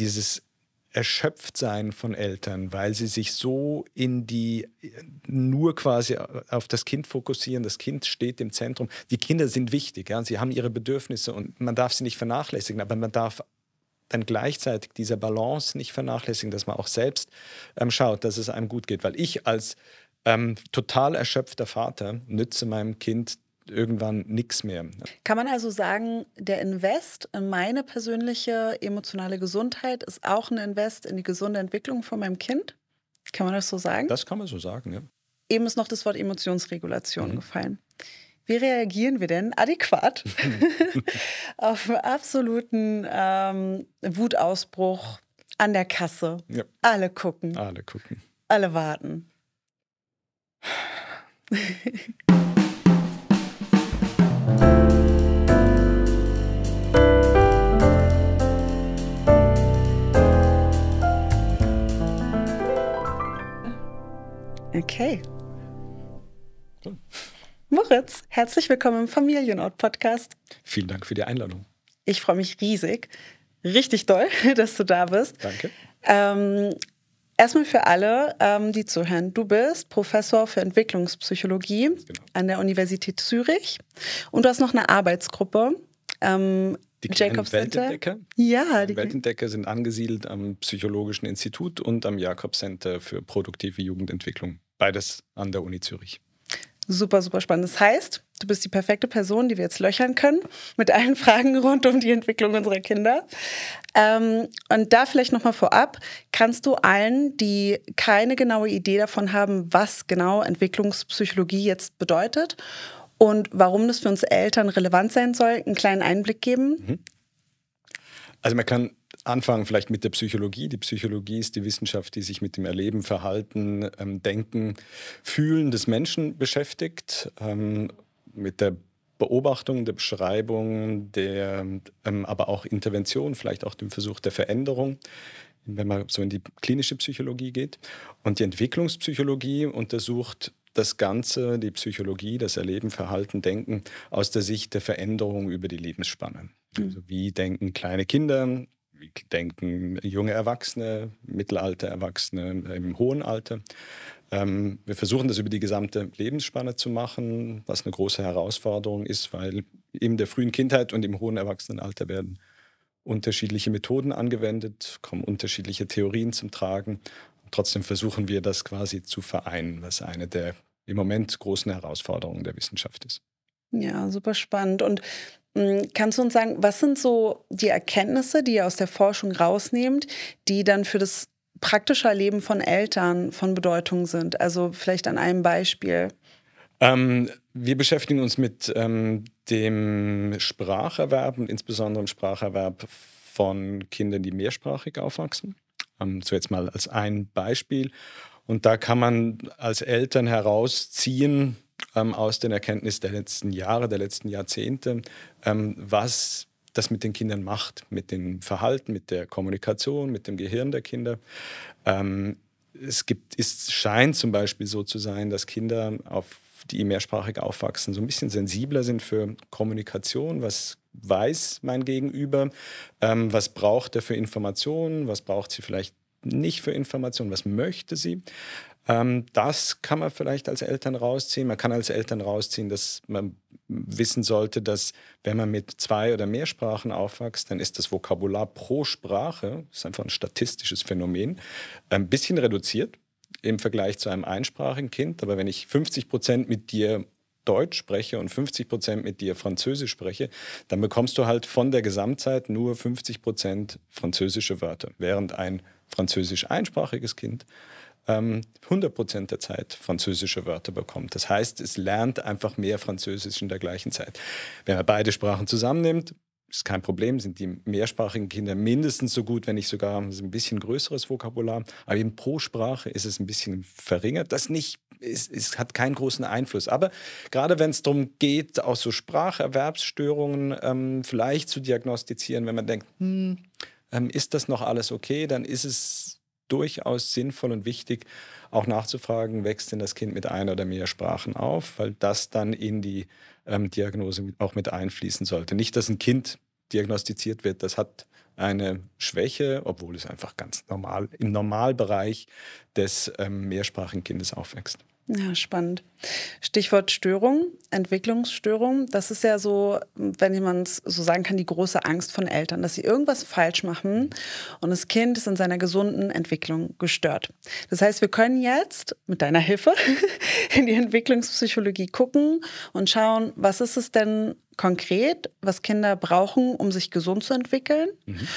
dieses Erschöpftsein von Eltern, weil sie sich so in die nur quasi auf das Kind fokussieren, das Kind steht im Zentrum. Die Kinder sind wichtig, ja? sie haben ihre Bedürfnisse und man darf sie nicht vernachlässigen, aber man darf dann gleichzeitig diese Balance nicht vernachlässigen, dass man auch selbst ähm, schaut, dass es einem gut geht. Weil ich als ähm, total erschöpfter Vater nütze meinem Kind irgendwann nichts mehr. Kann man also sagen, der Invest in meine persönliche emotionale Gesundheit ist auch ein Invest in die gesunde Entwicklung von meinem Kind? Kann man das so sagen? Das kann man so sagen, ja. Eben ist noch das Wort Emotionsregulation mhm. gefallen. Wie reagieren wir denn adäquat auf einen absoluten ähm, Wutausbruch an der Kasse? Ja. Alle gucken. Alle gucken. Alle warten. Okay. Moritz, herzlich willkommen im Familienort-Podcast. Vielen Dank für die Einladung. Ich freue mich riesig, richtig toll, dass du da bist. Danke. Ähm, Erstmal für alle, ähm, die zuhören. Du bist Professor für Entwicklungspsychologie genau. an der Universität Zürich und du hast noch eine Arbeitsgruppe. Ähm, die Jacob Weltentdecker. Ja, die Weltentdecker sind angesiedelt am Psychologischen Institut und am Jakob Center für produktive Jugendentwicklung beides an der Uni Zürich. Super, super spannend. Das heißt, du bist die perfekte Person, die wir jetzt löchern können mit allen Fragen rund um die Entwicklung unserer Kinder. Ähm, und da vielleicht nochmal vorab, kannst du allen, die keine genaue Idee davon haben, was genau Entwicklungspsychologie jetzt bedeutet und warum das für uns Eltern relevant sein soll, einen kleinen Einblick geben? Mhm. Also man kann anfangen vielleicht mit der Psychologie. Die Psychologie ist die Wissenschaft, die sich mit dem Erleben, Verhalten, ähm, Denken, Fühlen des Menschen beschäftigt, ähm, mit der Beobachtung, der Beschreibung, der, ähm, aber auch Intervention, vielleicht auch dem Versuch der Veränderung wenn man so in die klinische Psychologie geht. Und die Entwicklungspsychologie untersucht das Ganze, die Psychologie, das Erleben, Verhalten, Denken aus der Sicht der Veränderung über die Lebensspanne. Mhm. Also wie denken kleine Kinder denken junge Erwachsene, Mittelalter Erwachsene, im hohen Alter. Ähm, wir versuchen das über die gesamte Lebensspanne zu machen, was eine große Herausforderung ist, weil in der frühen Kindheit und im hohen Erwachsenenalter werden unterschiedliche Methoden angewendet, kommen unterschiedliche Theorien zum Tragen. Und trotzdem versuchen wir das quasi zu vereinen, was eine der im Moment großen Herausforderungen der Wissenschaft ist. Ja, super spannend. Und hm, kannst du uns sagen, was sind so die Erkenntnisse, die ihr aus der Forschung rausnehmt, die dann für das praktische Erleben von Eltern von Bedeutung sind? Also vielleicht an einem Beispiel. Ähm, wir beschäftigen uns mit ähm, dem Spracherwerb und insbesondere dem Spracherwerb von Kindern, die mehrsprachig aufwachsen. Ähm, so jetzt mal als ein Beispiel. Und da kann man als Eltern herausziehen, ähm, aus den Erkenntnissen der letzten Jahre, der letzten Jahrzehnte, ähm, was das mit den Kindern macht, mit dem Verhalten, mit der Kommunikation, mit dem Gehirn der Kinder. Ähm, es gibt, ist, scheint zum Beispiel so zu sein, dass Kinder, auf, die mehrsprachig aufwachsen, so ein bisschen sensibler sind für Kommunikation, was weiß mein Gegenüber, ähm, was braucht er für Informationen, was braucht sie vielleicht nicht für Informationen, was möchte sie. Ähm, das kann man vielleicht als Eltern rausziehen. Man kann als Eltern rausziehen, dass man wissen sollte, dass wenn man mit zwei oder mehr Sprachen aufwächst, dann ist das Vokabular pro Sprache, das ist einfach ein statistisches Phänomen, ein bisschen reduziert im Vergleich zu einem einsprachigen Kind. Aber wenn ich 50 Prozent mit dir Deutsch spreche und 50 Prozent mit dir Französisch spreche, dann bekommst du halt von der Gesamtzeit nur 50 Prozent französische Wörter, während ein französisch einsprachiges Kind ähm, 100 Prozent der Zeit französische Wörter bekommt. Das heißt, es lernt einfach mehr Französisch in der gleichen Zeit. Wenn man beide Sprachen zusammennimmt, ist kein Problem, sind die mehrsprachigen Kinder mindestens so gut, wenn nicht sogar ein bisschen größeres Vokabular. Aber eben pro Sprache ist es ein bisschen verringert. Das nicht, es, es hat keinen großen Einfluss. Aber gerade wenn es darum geht, auch so Spracherwerbsstörungen ähm, vielleicht zu diagnostizieren, wenn man denkt, hm, ähm, ist das noch alles okay, dann ist es durchaus sinnvoll und wichtig, auch nachzufragen, wächst denn das Kind mit einer oder mehr Sprachen auf, weil das dann in die ähm, Diagnose auch mit einfließen sollte. Nicht, dass ein Kind diagnostiziert wird, das hat eine Schwäche, obwohl es einfach ganz normal im Normalbereich des ähm, mehrsprachigen Kindes aufwächst. Ja, spannend. Stichwort Störung, Entwicklungsstörung. Das ist ja so, wenn man es so sagen kann, die große Angst von Eltern, dass sie irgendwas falsch machen und das Kind ist in seiner gesunden Entwicklung gestört. Das heißt, wir können jetzt mit deiner Hilfe in die Entwicklungspsychologie gucken und schauen, was ist es denn konkret, was Kinder brauchen, um sich gesund zu entwickeln. Mhm.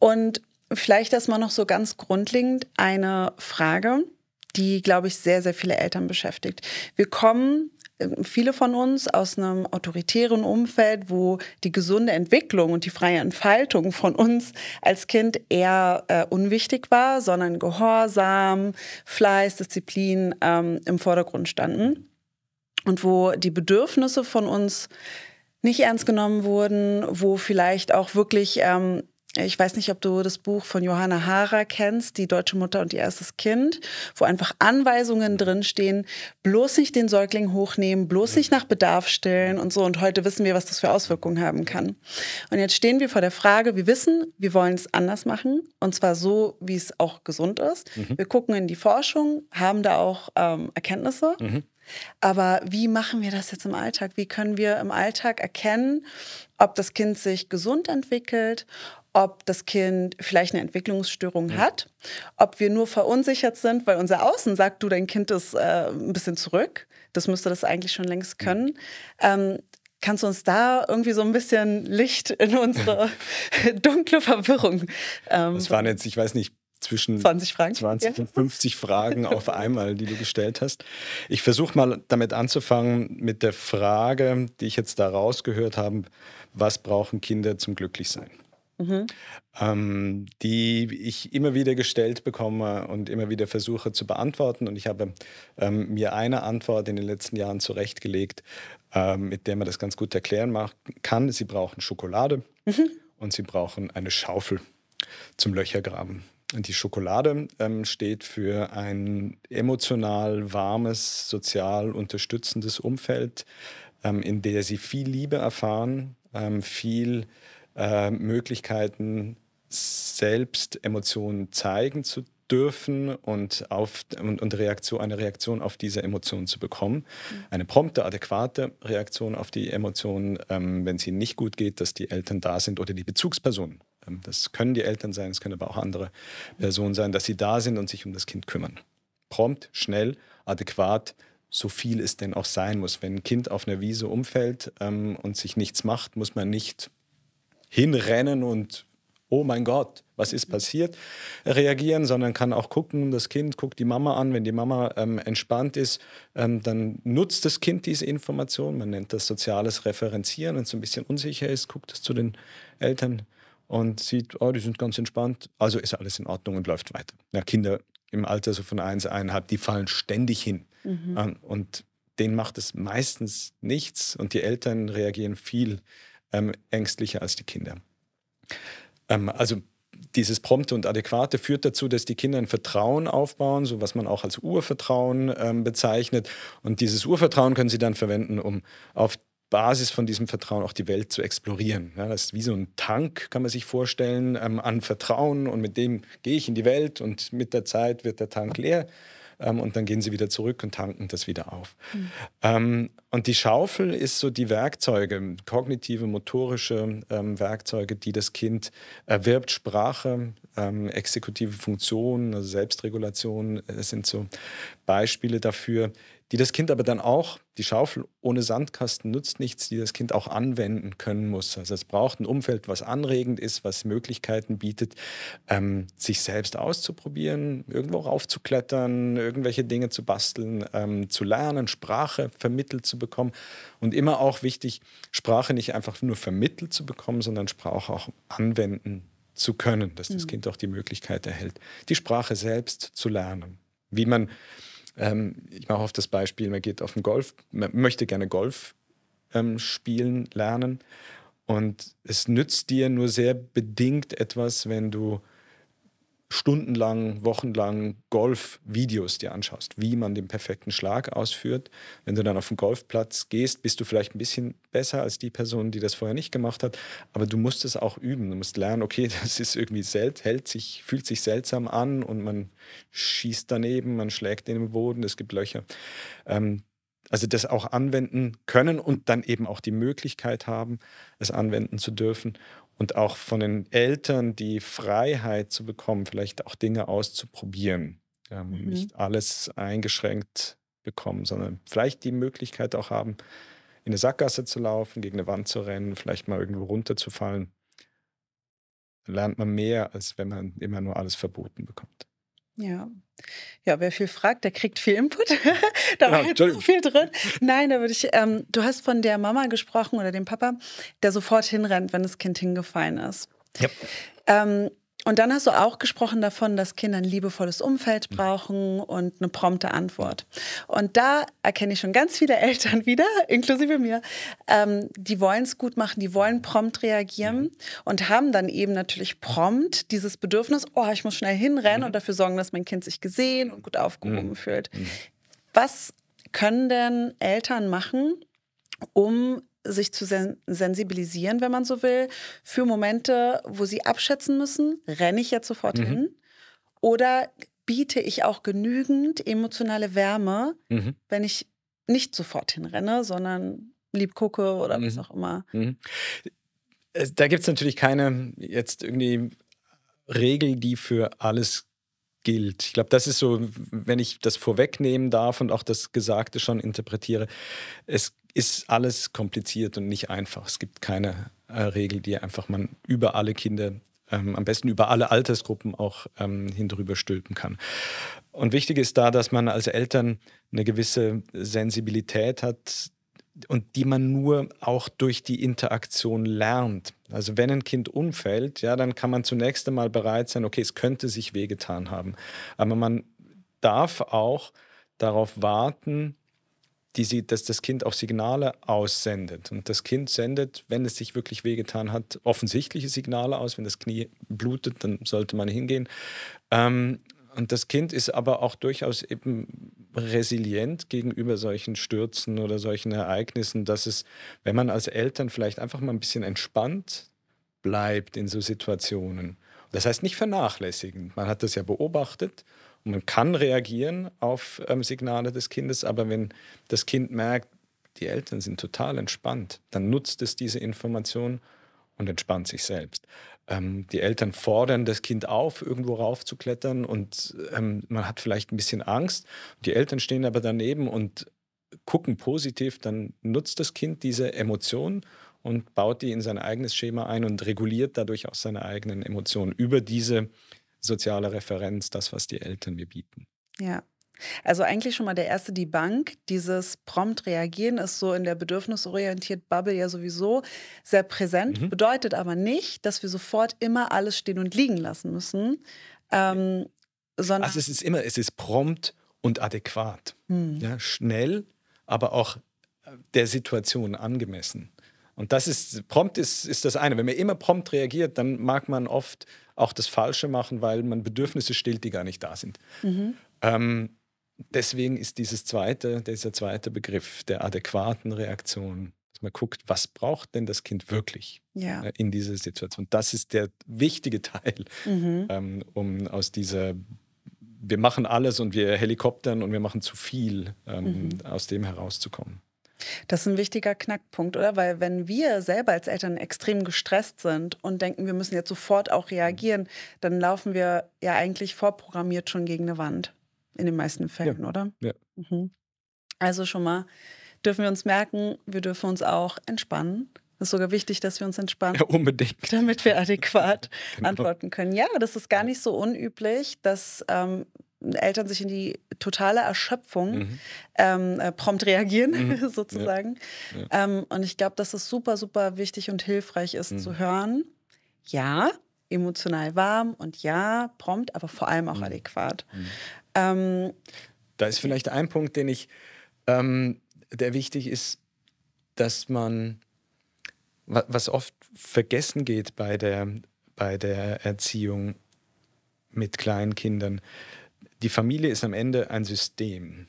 Und vielleicht erstmal noch so ganz grundlegend eine Frage, die, glaube ich, sehr, sehr viele Eltern beschäftigt. Wir kommen ähm, viele von uns aus einem autoritären Umfeld, wo die gesunde Entwicklung und die freie Entfaltung von uns als Kind eher äh, unwichtig war, sondern Gehorsam, Fleiß, Disziplin ähm, im Vordergrund standen und wo die Bedürfnisse von uns nicht ernst genommen wurden, wo vielleicht auch wirklich, ähm, ich weiß nicht, ob du das Buch von Johanna Hara kennst, Die deutsche Mutter und ihr erstes Kind, wo einfach Anweisungen drinstehen, bloß nicht den Säugling hochnehmen, bloß nicht nach Bedarf stillen und so. Und heute wissen wir, was das für Auswirkungen haben kann. Und jetzt stehen wir vor der Frage, wir wissen, wir wollen es anders machen und zwar so, wie es auch gesund ist. Mhm. Wir gucken in die Forschung, haben da auch ähm, Erkenntnisse. Mhm aber wie machen wir das jetzt im Alltag? Wie können wir im Alltag erkennen, ob das Kind sich gesund entwickelt, ob das Kind vielleicht eine Entwicklungsstörung ja. hat, ob wir nur verunsichert sind, weil unser Außen sagt, du, dein Kind ist äh, ein bisschen zurück. Das müsste das eigentlich schon längst können. Ähm, kannst du uns da irgendwie so ein bisschen Licht in unsere dunkle Verwirrung? Ähm, das waren jetzt, ich weiß nicht, zwischen 20, Fragen. 20 und 50 Fragen auf einmal, die du gestellt hast. Ich versuche mal damit anzufangen mit der Frage, die ich jetzt da rausgehört habe, was brauchen Kinder zum Glücklichsein? Mhm. Ähm, die ich immer wieder gestellt bekomme und immer wieder versuche zu beantworten. Und ich habe ähm, mir eine Antwort in den letzten Jahren zurechtgelegt, ähm, mit der man das ganz gut erklären kann. Sie brauchen Schokolade mhm. und sie brauchen eine Schaufel zum Löchergraben die Schokolade ähm, steht für ein emotional warmes, sozial unterstützendes Umfeld, ähm, in der sie viel Liebe erfahren, ähm, viel äh, Möglichkeiten, selbst Emotionen zeigen zu dürfen und, auf, und, und Reaktion, eine Reaktion auf diese Emotionen zu bekommen. Mhm. Eine prompte, adäquate Reaktion auf die Emotionen, ähm, wenn es ihnen nicht gut geht, dass die Eltern da sind oder die Bezugspersonen ähm, das können die Eltern sein, es können aber auch andere Personen sein, dass sie da sind und sich um das Kind kümmern. Prompt, schnell, adäquat, so viel es denn auch sein muss. Wenn ein Kind auf einer Wiese umfällt ähm, und sich nichts macht, muss man nicht hinrennen und oh mein Gott, was ist passiert, reagieren, sondern kann auch gucken, das Kind guckt die Mama an, wenn die Mama ähm, entspannt ist, ähm, dann nutzt das Kind diese Information, man nennt das soziales Referenzieren, wenn es ein bisschen unsicher ist, guckt es zu den Eltern und sieht, oh, die sind ganz entspannt, also ist alles in Ordnung und läuft weiter. Ja, Kinder im Alter so von eins, eineinhalb, die fallen ständig hin. Mhm. Ähm, und denen macht es meistens nichts und die Eltern reagieren viel ähm, ängstlicher als die Kinder. Ähm, also dieses Prompte und Adäquate führt dazu, dass die Kinder ein Vertrauen aufbauen, so was man auch als Urvertrauen ähm, bezeichnet. Und dieses Urvertrauen können sie dann verwenden, um auf Basis von diesem Vertrauen auch die Welt zu explorieren. Ja, das ist wie so ein Tank, kann man sich vorstellen, ähm, an Vertrauen und mit dem gehe ich in die Welt und mit der Zeit wird der Tank leer ähm, und dann gehen sie wieder zurück und tanken das wieder auf. Mhm. Ähm, und die Schaufel ist so die Werkzeuge, kognitive, motorische ähm, Werkzeuge, die das Kind erwirbt, Sprache, ähm, exekutive Funktionen, also Selbstregulation äh, sind so Beispiele dafür, die das Kind aber dann auch, die Schaufel ohne Sandkasten nützt nichts, die das Kind auch anwenden können muss. Also es braucht ein Umfeld, was anregend ist, was Möglichkeiten bietet, ähm, sich selbst auszuprobieren, irgendwo raufzuklettern, irgendwelche Dinge zu basteln, ähm, zu lernen, Sprache vermittelt zu bekommen. Und immer auch wichtig, Sprache nicht einfach nur vermittelt zu bekommen, sondern Sprache auch anwenden zu können, dass das mhm. Kind auch die Möglichkeit erhält, die Sprache selbst zu lernen. Wie man ähm, ich mache oft das Beispiel, man geht auf den Golf, man möchte gerne Golf ähm, spielen lernen und es nützt dir nur sehr bedingt etwas, wenn du stundenlang, wochenlang Golf-Videos dir anschaust, wie man den perfekten Schlag ausführt. Wenn du dann auf den Golfplatz gehst, bist du vielleicht ein bisschen besser als die Person, die das vorher nicht gemacht hat. Aber du musst es auch üben. Du musst lernen, okay, das ist irgendwie selten, hält sich, fühlt sich seltsam an und man schießt daneben, man schlägt in den Boden, es gibt Löcher. Ähm, also das auch anwenden können und dann eben auch die Möglichkeit haben, es anwenden zu dürfen und auch von den Eltern die Freiheit zu bekommen, vielleicht auch Dinge auszuprobieren. Ähm, mhm. Nicht alles eingeschränkt bekommen, sondern vielleicht die Möglichkeit auch haben, in eine Sackgasse zu laufen, gegen eine Wand zu rennen, vielleicht mal irgendwo runterzufallen. lernt man mehr, als wenn man immer nur alles verboten bekommt. Ja. Ja, wer viel fragt, der kriegt viel Input. da war ja, jetzt so viel drin. Nein, da würde ich, ähm, du hast von der Mama gesprochen oder dem Papa, der sofort hinrennt, wenn das Kind hingefallen ist. Ja. Ähm, und dann hast du auch gesprochen davon, dass Kinder ein liebevolles Umfeld brauchen und eine prompte Antwort. Und da erkenne ich schon ganz viele Eltern wieder, inklusive mir, ähm, die wollen es gut machen, die wollen prompt reagieren und haben dann eben natürlich prompt dieses Bedürfnis, oh, ich muss schnell hinrennen und dafür sorgen, dass mein Kind sich gesehen und gut aufgehoben fühlt. Was können denn Eltern machen, um sich zu sen sensibilisieren, wenn man so will, für Momente, wo sie abschätzen müssen, renne ich jetzt sofort mhm. hin oder biete ich auch genügend emotionale Wärme, mhm. wenn ich nicht sofort hinrenne, sondern lieb gucke oder mhm. was auch immer. Mhm. Da gibt es natürlich keine jetzt irgendwie Regel, die für alles gilt. Ich glaube, das ist so, wenn ich das vorwegnehmen darf und auch das Gesagte schon interpretiere, es ist alles kompliziert und nicht einfach. Es gibt keine äh, Regel, die einfach man über alle Kinder, ähm, am besten über alle Altersgruppen auch ähm, hindrüber stülpen kann. Und wichtig ist da, dass man als Eltern eine gewisse Sensibilität hat und die man nur auch durch die Interaktion lernt. Also wenn ein Kind umfällt, ja, dann kann man zunächst einmal bereit sein, okay, es könnte sich wehgetan haben. Aber man darf auch darauf warten, die sie, dass das Kind auch Signale aussendet. Und das Kind sendet, wenn es sich wirklich wehgetan hat, offensichtliche Signale aus. Wenn das Knie blutet, dann sollte man hingehen. Ähm, und das Kind ist aber auch durchaus eben resilient gegenüber solchen Stürzen oder solchen Ereignissen, dass es, wenn man als Eltern vielleicht einfach mal ein bisschen entspannt bleibt in so Situationen, das heißt nicht vernachlässigen, man hat das ja beobachtet man kann reagieren auf ähm, Signale des Kindes, aber wenn das Kind merkt, die Eltern sind total entspannt, dann nutzt es diese Information und entspannt sich selbst. Ähm, die Eltern fordern das Kind auf, irgendwo raufzuklettern und ähm, man hat vielleicht ein bisschen Angst. Die Eltern stehen aber daneben und gucken positiv, dann nutzt das Kind diese Emotion und baut die in sein eigenes Schema ein und reguliert dadurch auch seine eigenen Emotionen über diese soziale Referenz, das, was die Eltern mir bieten. Ja. Also eigentlich schon mal der erste, die Bank. Dieses prompt reagieren ist so in der bedürfnisorientiert Bubble ja sowieso sehr präsent, mhm. bedeutet aber nicht, dass wir sofort immer alles stehen und liegen lassen müssen. Ähm, sondern also es ist immer, es ist prompt und adäquat. Mhm. Ja, schnell, aber auch äh, der Situation angemessen. Und das ist, prompt ist, ist das eine. Wenn man immer prompt reagiert, dann mag man oft auch das Falsche machen, weil man Bedürfnisse stillt, die gar nicht da sind. Mhm. Ähm, deswegen ist dieses zweite, dieser zweite Begriff der adäquaten Reaktion, dass man guckt, was braucht denn das Kind wirklich ja. Äh, in dieser Situation. Das ist der wichtige Teil, mhm. ähm, um aus dieser wir machen alles und wir helikoptern und wir machen zu viel, ähm, mhm. aus dem herauszukommen. Das ist ein wichtiger Knackpunkt, oder? Weil wenn wir selber als Eltern extrem gestresst sind und denken, wir müssen jetzt sofort auch reagieren, dann laufen wir ja eigentlich vorprogrammiert schon gegen eine Wand. In den meisten Fällen, ja. oder? Ja. Mhm. Also schon mal dürfen wir uns merken, wir dürfen uns auch entspannen. Es ist sogar wichtig, dass wir uns entspannen. Ja, unbedingt. Damit wir adäquat genau. antworten können. Ja, das ist gar nicht so unüblich, dass ähm, Eltern sich in die totale Erschöpfung mhm. ähm, äh, prompt reagieren, mhm. sozusagen. Ja. Ähm, und ich glaube, dass es super, super wichtig und hilfreich ist mhm. zu hören, ja, emotional warm und ja, prompt, aber vor allem auch mhm. adäquat. Mhm. Ähm, da ist vielleicht ein Punkt, den ich, ähm, der wichtig ist, dass man, was oft vergessen geht bei der, bei der Erziehung mit kleinen Kindern, die Familie ist am Ende ein System.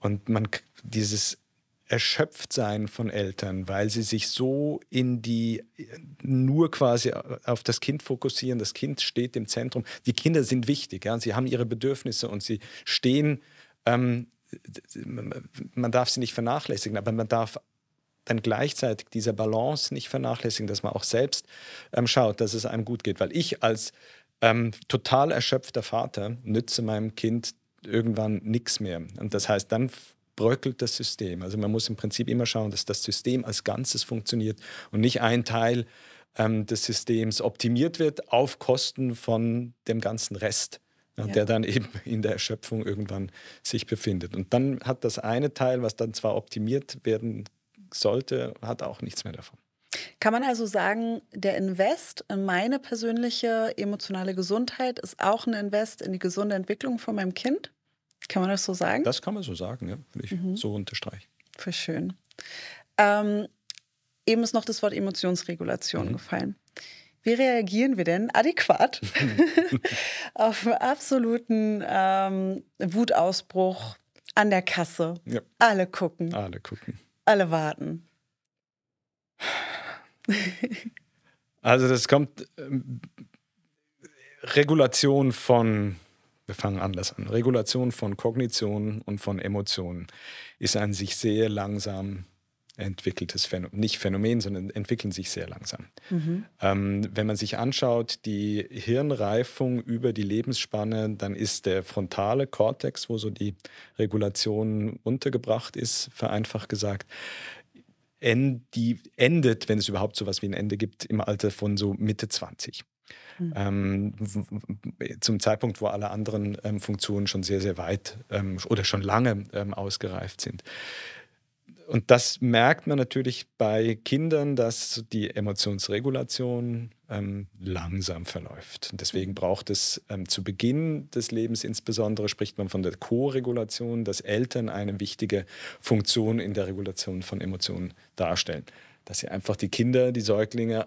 Und man dieses Erschöpftsein von Eltern, weil sie sich so in die nur quasi auf das Kind fokussieren, das Kind steht im Zentrum. Die Kinder sind wichtig, ja, sie haben ihre Bedürfnisse und sie stehen, ähm, man darf sie nicht vernachlässigen, aber man darf dann gleichzeitig diese Balance nicht vernachlässigen, dass man auch selbst ähm, schaut, dass es einem gut geht. Weil ich als ähm, total erschöpfter Vater nütze meinem Kind irgendwann nichts mehr. Und das heißt, dann bröckelt das System. Also man muss im Prinzip immer schauen, dass das System als Ganzes funktioniert und nicht ein Teil ähm, des Systems optimiert wird auf Kosten von dem ganzen Rest. Ja. der dann eben in der Erschöpfung irgendwann sich befindet. Und dann hat das eine Teil, was dann zwar optimiert werden sollte, hat auch nichts mehr davon. Kann man also sagen, der Invest in meine persönliche emotionale Gesundheit ist auch ein Invest in die gesunde Entwicklung von meinem Kind? Kann man das so sagen? Das kann man so sagen, ja. Will ich mhm. so unterstreichen. Für schön. Ähm, eben ist noch das Wort Emotionsregulation mhm. gefallen. Wie reagieren wir denn adäquat auf einen absoluten ähm, Wutausbruch an der Kasse? Ja. Alle gucken. Alle gucken. Alle warten also das kommt ähm, Regulation von, wir fangen anders an, Regulation von Kognition und von Emotionen ist ein sich sehr langsam entwickeltes Phänomen, nicht Phänomen, sondern entwickeln sich sehr langsam. Mhm. Ähm, wenn man sich anschaut, die Hirnreifung über die Lebensspanne, dann ist der frontale Kortex, wo so die Regulation untergebracht ist, vereinfacht gesagt, end, die endet, wenn es überhaupt so etwas wie ein Ende gibt, im Alter von so Mitte 20. Mhm. Ähm, zum Zeitpunkt, wo alle anderen ähm, Funktionen schon sehr, sehr weit ähm, oder schon lange ähm, ausgereift sind und das merkt man natürlich bei Kindern, dass die Emotionsregulation ähm, langsam verläuft. Und deswegen mhm. braucht es ähm, zu Beginn des Lebens insbesondere, spricht man von der Co-Regulation, dass Eltern eine wichtige Funktion in der Regulation von Emotionen darstellen. Dass sie einfach die Kinder, die Säuglinge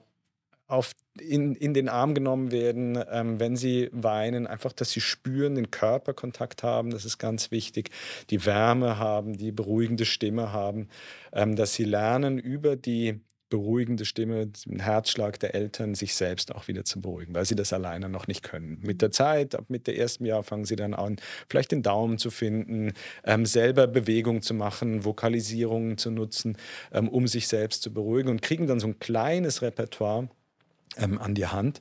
auf, in, in den Arm genommen werden, ähm, wenn sie weinen, einfach, dass sie spüren, den Körperkontakt haben, das ist ganz wichtig, die Wärme haben, die beruhigende Stimme haben, ähm, dass sie lernen, über die beruhigende Stimme, den Herzschlag der Eltern, sich selbst auch wieder zu beruhigen, weil sie das alleine noch nicht können. Mit der Zeit, ab mit dem ersten Jahr fangen sie dann an, vielleicht den Daumen zu finden, ähm, selber Bewegung zu machen, Vokalisierungen zu nutzen, ähm, um sich selbst zu beruhigen und kriegen dann so ein kleines Repertoire, ähm, an die Hand,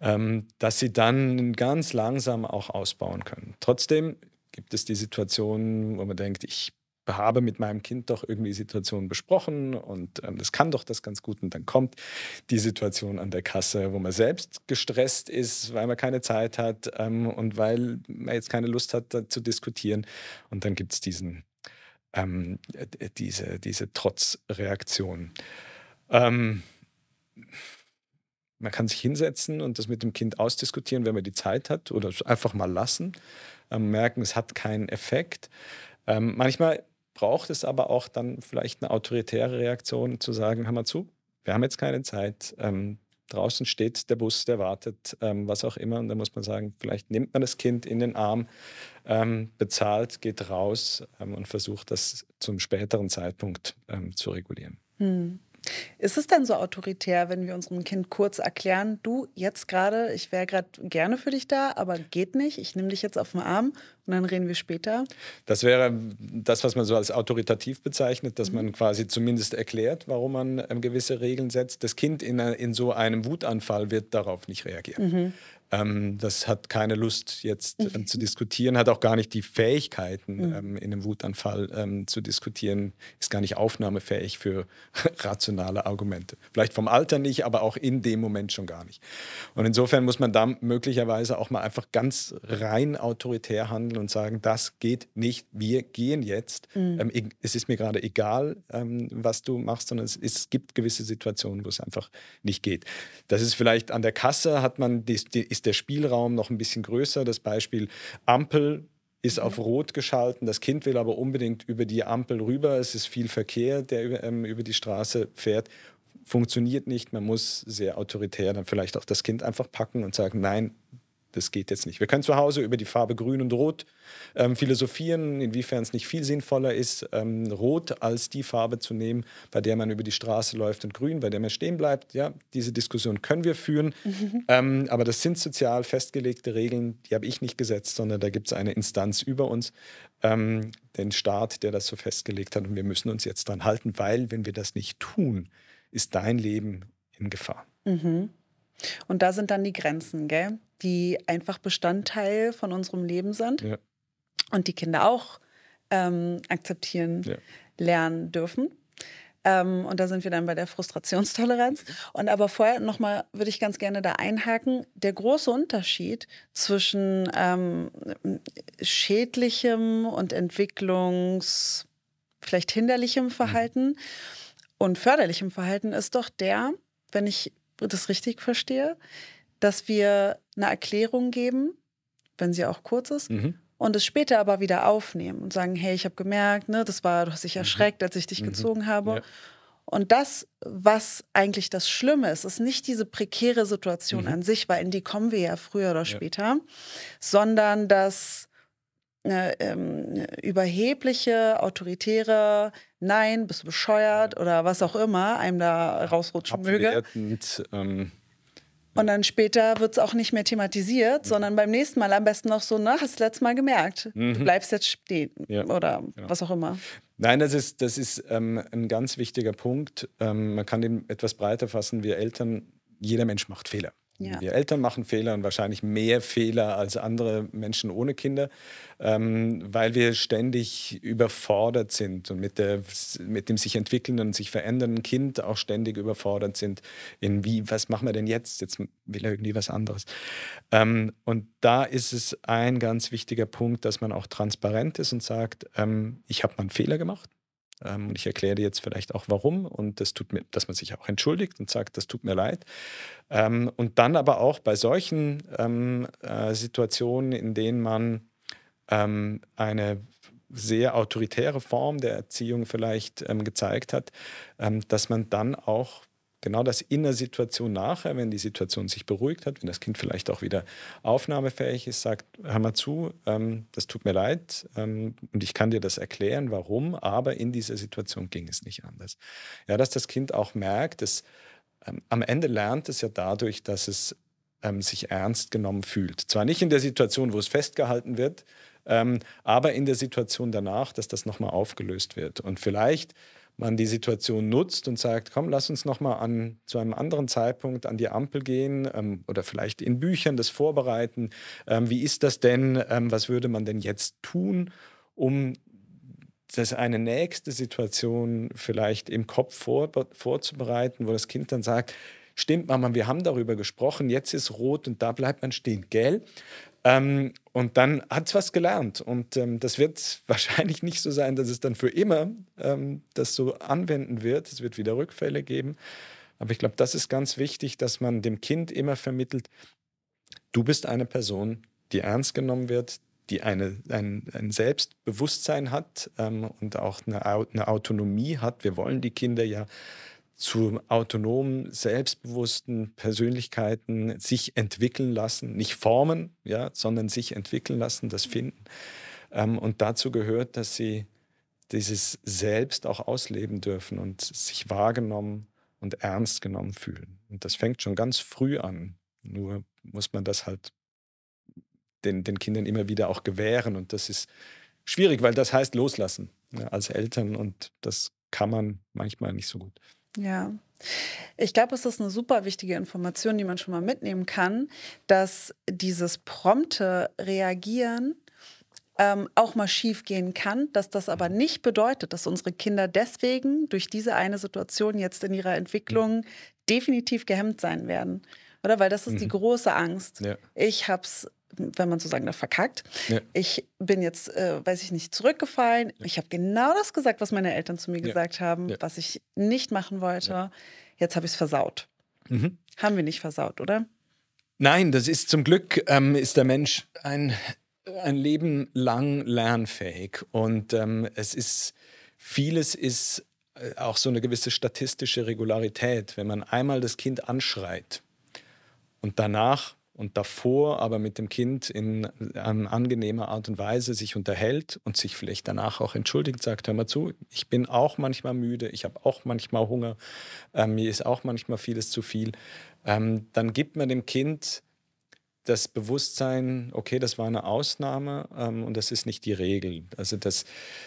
ähm, dass sie dann ganz langsam auch ausbauen können. Trotzdem gibt es die Situation, wo man denkt, ich habe mit meinem Kind doch irgendwie Situationen besprochen und ähm, das kann doch das ganz gut. Und dann kommt die Situation an der Kasse, wo man selbst gestresst ist, weil man keine Zeit hat ähm, und weil man jetzt keine Lust hat zu diskutieren. Und dann gibt es diesen, ähm, äh, diese, diese Trotzreaktion. Ähm, man kann sich hinsetzen und das mit dem Kind ausdiskutieren, wenn man die Zeit hat oder einfach mal lassen, ähm, merken, es hat keinen Effekt. Ähm, manchmal braucht es aber auch dann vielleicht eine autoritäre Reaktion zu sagen, hör mal zu, wir haben jetzt keine Zeit, ähm, draußen steht der Bus, der wartet, ähm, was auch immer. Und da muss man sagen, vielleicht nimmt man das Kind in den Arm, ähm, bezahlt, geht raus ähm, und versucht das zum späteren Zeitpunkt zu regulieren. Hm. Ist es denn so autoritär, wenn wir unserem Kind kurz erklären, du jetzt gerade, ich wäre gerade gerne für dich da, aber geht nicht, ich nehme dich jetzt auf den Arm und dann reden wir später? Das wäre das, was man so als autoritativ bezeichnet, dass mhm. man quasi zumindest erklärt, warum man ähm, gewisse Regeln setzt. Das Kind in, äh, in so einem Wutanfall wird darauf nicht reagieren. Mhm. Ähm, das hat keine Lust jetzt mhm. ähm, zu diskutieren, hat auch gar nicht die Fähigkeiten, mhm. ähm, in einem Wutanfall ähm, zu diskutieren, ist gar nicht aufnahmefähig für rationale Argumente. Vielleicht vom Alter nicht, aber auch in dem Moment schon gar nicht. Und insofern muss man da möglicherweise auch mal einfach ganz rein autoritär handeln und sagen, das geht nicht, wir gehen jetzt. Mhm. Ähm, es ist mir gerade egal, ähm, was du machst, sondern es, es, gibt gewisse Situationen, wo es einfach nicht geht. Das ist vielleicht an der Kasse, hat man die, die, ist der Spielraum noch ein bisschen größer. Das Beispiel Ampel ist auf mhm. Rot geschalten. Das Kind will aber unbedingt über die Ampel rüber. Es ist viel Verkehr, der ähm, über die Straße fährt. Funktioniert nicht. Man muss sehr autoritär dann vielleicht auch das Kind einfach packen und sagen, nein, das geht jetzt nicht. Wir können zu Hause über die Farbe Grün und Rot ähm, philosophieren, inwiefern es nicht viel sinnvoller ist, ähm, Rot als die Farbe zu nehmen, bei der man über die Straße läuft und Grün, bei der man stehen bleibt. Ja, diese Diskussion können wir führen, mhm. ähm, aber das sind sozial festgelegte Regeln, die habe ich nicht gesetzt, sondern da gibt es eine Instanz über uns, ähm, den Staat, der das so festgelegt hat und wir müssen uns jetzt dran halten, weil wenn wir das nicht tun, ist dein Leben in Gefahr. Mhm. Und da sind dann die Grenzen, gell? die einfach Bestandteil von unserem Leben sind ja. und die Kinder auch ähm, akzeptieren, ja. lernen dürfen. Ähm, und da sind wir dann bei der Frustrationstoleranz. Und aber vorher nochmal würde ich ganz gerne da einhaken. Der große Unterschied zwischen ähm, schädlichem und entwicklungs-, vielleicht hinderlichem mhm. Verhalten und förderlichem Verhalten ist doch der, wenn ich das richtig verstehe, dass wir eine Erklärung geben, wenn sie auch kurz ist. Mhm. Und es später aber wieder aufnehmen und sagen, hey, ich habe gemerkt, ne, das war, du hast dich mhm. erschreckt, als ich dich mhm. gezogen habe. Ja. Und das, was eigentlich das Schlimme ist, ist nicht diese prekäre Situation mhm. an sich, weil in die kommen wir ja früher oder später, ja. sondern das äh, ähm, überhebliche, autoritäre, nein, bist du bescheuert ja. oder was auch immer einem da rausrutschen Abwertend, möge. Ähm, und dann später wird es auch nicht mehr thematisiert, mhm. sondern beim nächsten Mal am besten noch so, na, ne, hast du letztes Mal gemerkt, mhm. du bleibst jetzt stehen ja. oder genau. was auch immer. Nein, das ist, das ist ähm, ein ganz wichtiger Punkt. Ähm, man kann den etwas breiter fassen. Wir Eltern, jeder Mensch macht Fehler. Ja. Wir Eltern machen Fehler und wahrscheinlich mehr Fehler als andere Menschen ohne Kinder, ähm, weil wir ständig überfordert sind und mit, der, mit dem sich entwickelnden und sich verändernden Kind auch ständig überfordert sind. In wie, was machen wir denn jetzt? Jetzt will er irgendwie was anderes. Ähm, und da ist es ein ganz wichtiger Punkt, dass man auch transparent ist und sagt: ähm, Ich habe mal einen Fehler gemacht ähm, und ich erkläre dir jetzt vielleicht auch warum und das tut mir, dass man sich auch entschuldigt und sagt, das tut mir leid. Ähm, und dann aber auch bei solchen ähm, äh, Situationen, in denen man eine sehr autoritäre Form der Erziehung vielleicht gezeigt hat, dass man dann auch Genau das in der Situation nachher, wenn die Situation sich beruhigt hat, wenn das Kind vielleicht auch wieder aufnahmefähig ist, sagt, hör mal zu, ähm, das tut mir leid ähm, und ich kann dir das erklären, warum, aber in dieser Situation ging es nicht anders. Ja, dass das Kind auch merkt, dass ähm, am Ende lernt es ja dadurch, dass es ähm, sich ernst genommen fühlt. Zwar nicht in der Situation, wo es festgehalten wird, ähm, aber in der Situation danach, dass das nochmal aufgelöst wird. Und vielleicht man die Situation nutzt und sagt, komm, lass uns nochmal an zu einem anderen Zeitpunkt an die Ampel gehen ähm, oder vielleicht in Büchern das vorbereiten. Ähm, wie ist das denn? Ähm, was würde man denn jetzt tun, um das eine nächste Situation vielleicht im Kopf vor, vorzubereiten, wo das Kind dann sagt, stimmt Mama, wir haben darüber gesprochen, jetzt ist rot und da bleibt man stehen, gell? Ähm, und dann hat es was gelernt. Und ähm, das wird wahrscheinlich nicht so sein, dass es dann für immer ähm, das so anwenden wird. Es wird wieder Rückfälle geben. Aber ich glaube, das ist ganz wichtig, dass man dem Kind immer vermittelt, du bist eine Person, die ernst genommen wird, die eine, ein, ein Selbstbewusstsein hat ähm, und auch eine, eine Autonomie hat. Wir wollen die Kinder ja zu autonomen, selbstbewussten Persönlichkeiten sich entwickeln lassen, nicht formen, ja, sondern sich entwickeln lassen, das finden. Ähm, und dazu gehört, dass sie dieses Selbst auch ausleben dürfen und sich wahrgenommen und ernst genommen fühlen. Und das fängt schon ganz früh an. Nur muss man das halt den, den Kindern immer wieder auch gewähren. Und das ist schwierig, weil das heißt loslassen ja, als Eltern. Und das kann man manchmal nicht so gut. Ja. Ich glaube, es ist eine super wichtige Information, die man schon mal mitnehmen kann, dass dieses prompte Reagieren ähm, auch mal schief gehen kann, dass das aber nicht bedeutet, dass unsere Kinder deswegen durch diese eine Situation jetzt in ihrer Entwicklung mhm. definitiv gehemmt sein werden. Oder? Weil das ist mhm. die große Angst. Ja. Ich habe es wenn man so sagen darf, verkackt. Ja. Ich bin jetzt, äh, weiß ich nicht, zurückgefallen. Ja. Ich habe genau das gesagt, was meine Eltern zu mir ja. gesagt haben, was ich nicht machen wollte. Jetzt habe ich es versaut. Mhm. Haben wir nicht versaut, oder? Nein, das ist zum Glück, ähm, ist der Mensch ein, ein Leben lang lernfähig. Und ähm, es ist, vieles ist äh, auch so eine gewisse statistische Regularität. Wenn man einmal das Kind anschreit und danach und davor aber mit dem Kind in angenehmer Art und Weise sich unterhält und sich vielleicht danach auch entschuldigt, sagt, hör mal zu, ich bin auch manchmal müde, ich habe auch manchmal Hunger, äh, mir ist auch manchmal vieles zu viel, ähm, dann gibt man dem Kind das Bewusstsein, okay, das war eine Ausnahme ähm, und das ist nicht die Regel. Also das,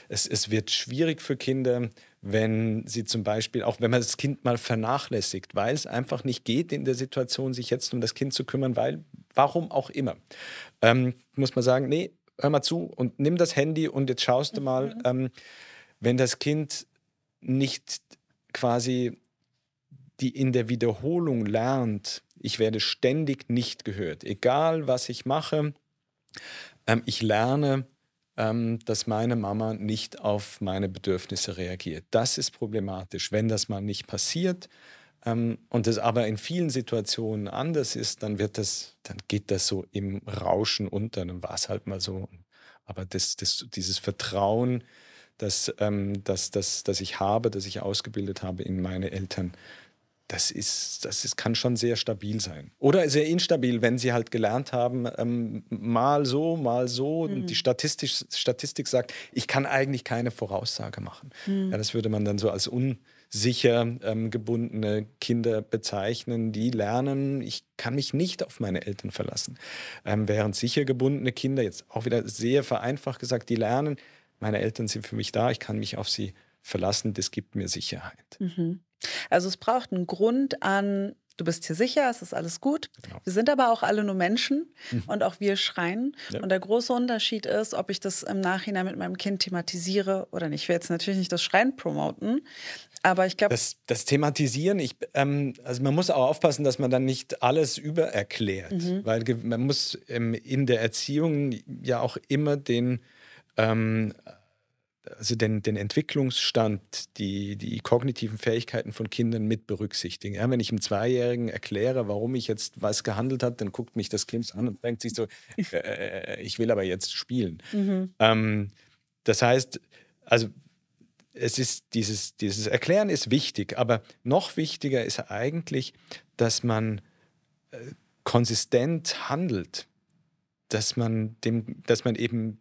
es, es wird schwierig für Kinder, wenn sie zum Beispiel, auch wenn man das Kind mal vernachlässigt, weil es einfach nicht geht in der Situation, sich jetzt um das Kind zu kümmern, weil warum auch immer, ähm, muss man sagen, nee, hör mal zu und nimm das Handy und jetzt schaust du mal, mhm. ähm, wenn das Kind nicht quasi die in der Wiederholung lernt, ich werde ständig nicht gehört, egal was ich mache, ähm, ich lerne, ähm, dass meine Mama nicht auf meine Bedürfnisse reagiert. Das ist problematisch, wenn das mal nicht passiert ähm, und es aber in vielen Situationen anders ist, dann wird das, dann geht das so im Rauschen unter, dann war es halt mal so. Aber das, das, dieses Vertrauen, das, ähm, das, das, das ich habe, das ich ausgebildet habe in meine Eltern, das ist, das ist, kann schon sehr stabil sein. Oder sehr instabil, wenn sie halt gelernt haben, ähm, mal so, mal so. Mhm. Die Statistik, Statistik sagt, ich kann eigentlich keine Voraussage machen. Mhm. Ja, das würde man dann so als unsicher ähm, gebundene Kinder bezeichnen, die lernen, ich kann mich nicht auf meine Eltern verlassen. Ähm, während sicher gebundene Kinder, jetzt auch wieder sehr vereinfacht gesagt, die lernen, meine Eltern sind für mich da, ich kann mich auf sie verlassen, das gibt mir Sicherheit. Mhm. Also es braucht einen Grund an, du bist hier sicher, es ist alles gut. Genau. Wir sind aber auch alle nur Menschen mhm. und auch wir schreien. Ja. Und der große Unterschied ist, ob ich das im Nachhinein mit meinem Kind thematisiere oder nicht. Ich will jetzt natürlich nicht das Schreien promoten, aber ich glaube. Das, das, Thematisieren, ich, ähm, also man muss auch aufpassen, dass man dann nicht alles übererklärt, mhm. weil man muss ähm, in der Erziehung ja auch immer den. Ähm, also den, den Entwicklungsstand, die, die kognitiven Fähigkeiten von Kindern mit berücksichtigen. Ja, wenn ich einem Zweijährigen erkläre, warum ich jetzt was gehandelt habe, dann guckt mich das Kind an und denkt sich so, äh, äh, äh, ich will aber jetzt spielen. Mhm. Ähm, das heißt, also es ist dieses, dieses Erklären ist wichtig, aber noch wichtiger ist eigentlich, dass man äh, konsistent handelt, dass man dem, dass man eben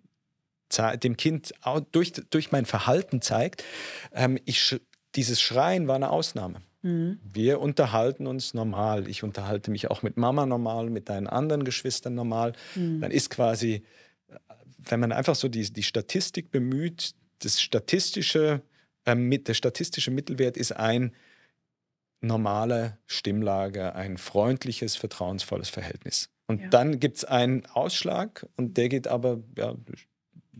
dem Kind durch, durch mein Verhalten zeigt, ähm, ich, dieses Schreien war eine Ausnahme. Mhm. Wir unterhalten uns normal. Ich unterhalte mich auch mit Mama normal, mit deinen anderen Geschwistern normal. Mhm. Dann ist quasi, wenn man einfach so die, die Statistik bemüht, das statistische, äh, der statistische Mittelwert ist ein normale Stimmlage, ein freundliches, vertrauensvolles Verhältnis. Und ja. dann gibt es einen Ausschlag und der geht aber ja,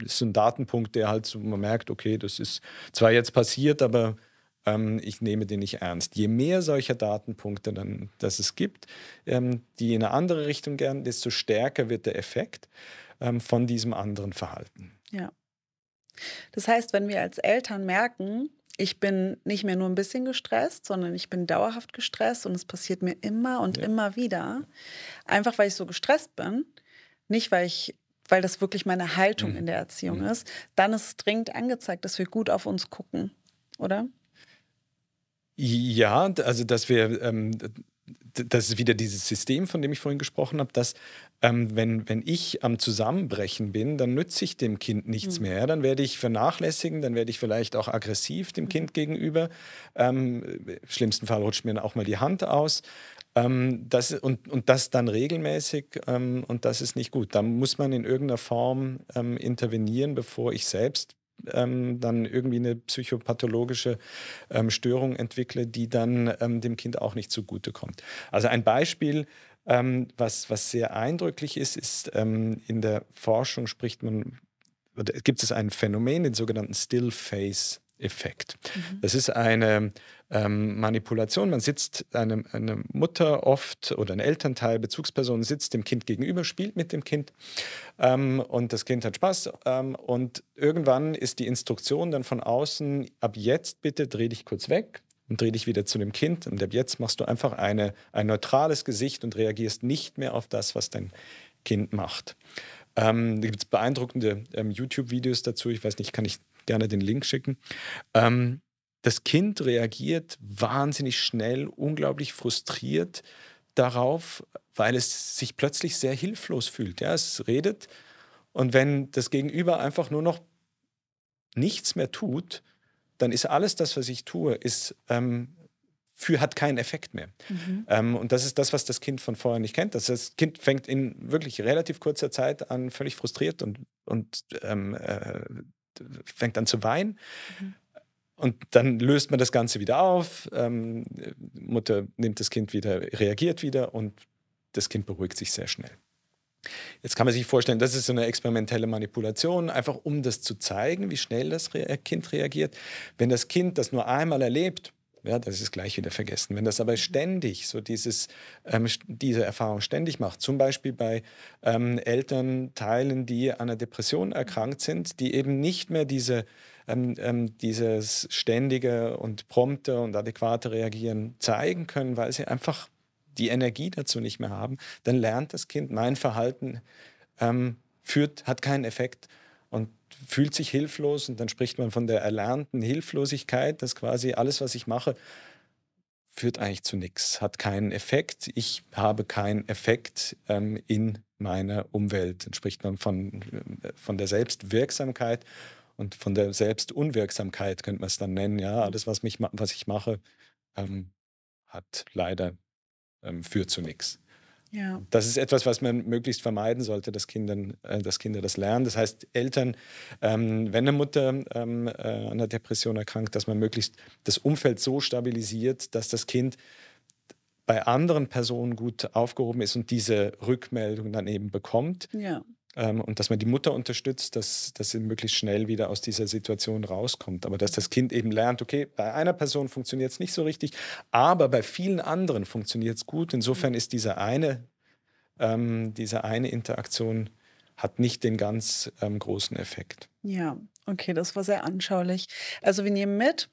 ist so ein Datenpunkt, der halt so, man merkt, okay, das ist zwar jetzt passiert, aber ähm, ich nehme den nicht ernst. Je mehr solcher Datenpunkte dann, dass es gibt, ähm, die in eine andere Richtung gehen, desto stärker wird der Effekt ähm, von diesem anderen Verhalten. Ja. Das heißt, wenn wir als Eltern merken, ich bin nicht mehr nur ein bisschen gestresst, sondern ich bin dauerhaft gestresst und es passiert mir immer und ja. immer wieder, einfach weil ich so gestresst bin, nicht weil ich weil das wirklich meine Haltung mhm. in der Erziehung mhm. ist, dann ist es dringend angezeigt, dass wir gut auf uns gucken, oder? Ja, also dass wir, ähm, das ist wieder dieses System, von dem ich vorhin gesprochen habe, dass ähm, wenn, wenn ich am Zusammenbrechen bin, dann nütze ich dem Kind nichts mhm. mehr. Dann werde ich vernachlässigen, dann werde ich vielleicht auch aggressiv dem mhm. Kind gegenüber. Ähm, Im schlimmsten Fall rutscht mir auch mal die Hand aus. Ähm, das, und, und das dann regelmäßig ähm, und das ist nicht gut. Da muss man in irgendeiner Form ähm, intervenieren, bevor ich selbst ähm, dann irgendwie eine psychopathologische ähm, Störung entwickle, die dann ähm, dem Kind auch nicht zugutekommt. Also ein Beispiel, was, was sehr eindrücklich ist, ist in der Forschung spricht man, gibt es ein Phänomen, den sogenannten Still Face Effekt. Mhm. Das ist eine ähm, Manipulation. Man sitzt, eine, eine Mutter oft oder ein Elternteil, Bezugsperson sitzt dem Kind gegenüber, spielt mit dem Kind ähm, und das Kind hat Spaß. Ähm, und irgendwann ist die Instruktion dann von außen, ab jetzt bitte dreh dich kurz weg und dreh dich wieder zu dem Kind und ab jetzt machst du einfach eine, ein neutrales Gesicht und reagierst nicht mehr auf das, was dein Kind macht. Ähm, da gibt es beeindruckende ähm, YouTube-Videos dazu. Ich weiß nicht, kann ich gerne den Link schicken. Ähm, das Kind reagiert wahnsinnig schnell, unglaublich frustriert darauf, weil es sich plötzlich sehr hilflos fühlt. Ja, es redet und wenn das Gegenüber einfach nur noch nichts mehr tut, dann ist alles das, was ich tue, ist, ähm, für, hat keinen Effekt mehr. Mhm. Ähm, und das ist das, was das Kind von vorher nicht kennt. Das, das Kind fängt in wirklich relativ kurzer Zeit an, völlig frustriert und, und ähm, äh, fängt an zu weinen. Mhm. Und dann löst man das Ganze wieder auf. Ähm, Mutter nimmt das Kind wieder, reagiert wieder und das Kind beruhigt sich sehr schnell. Jetzt kann man sich vorstellen, das ist so eine experimentelle Manipulation, einfach um das zu zeigen, wie schnell das Kind reagiert. Wenn das Kind das nur einmal erlebt, ja, das ist gleich wieder vergessen. Wenn das aber mhm. ständig so dieses, ähm, diese Erfahrung ständig macht, zum Beispiel bei ähm, Elternteilen, die an einer Depression erkrankt mhm. sind, die eben nicht mehr diese, ähm, ähm, dieses ständige und prompte und adäquate Reagieren zeigen können, weil sie einfach die Energie dazu nicht mehr haben, dann lernt das Kind, mein Verhalten ähm, führt, hat keinen Effekt und fühlt sich hilflos und dann spricht man von der erlernten Hilflosigkeit, dass quasi alles, was ich mache, führt eigentlich zu nichts, hat keinen Effekt. Ich habe keinen Effekt ähm, in meiner Umwelt. Dann spricht man von, äh, von der Selbstwirksamkeit und von der Selbstunwirksamkeit, könnte man es dann nennen. Ja, alles, was, mich, was ich mache, ähm, hat leider, ähm, führt zu nichts. Ja. Das ist etwas, was man möglichst vermeiden sollte, dass, Kindern, äh, dass Kinder das lernen. Das heißt, Eltern, ähm, wenn eine Mutter ähm, äh, an einer Depression erkrankt, dass man möglichst das Umfeld so stabilisiert, dass das Kind bei anderen Personen gut aufgehoben ist und diese Rückmeldung dann eben bekommt. Ja ähm, und dass man die Mutter unterstützt, dass, dass sie möglichst schnell wieder aus dieser Situation rauskommt. Aber dass das Kind eben lernt, okay, bei einer Person funktioniert es nicht so richtig, aber bei vielen anderen funktioniert es gut. Insofern ist diese eine, ähm, diese eine Interaktion hat nicht den ganz ähm, großen Effekt. Ja, okay, das war sehr anschaulich. Also wir nehmen mit,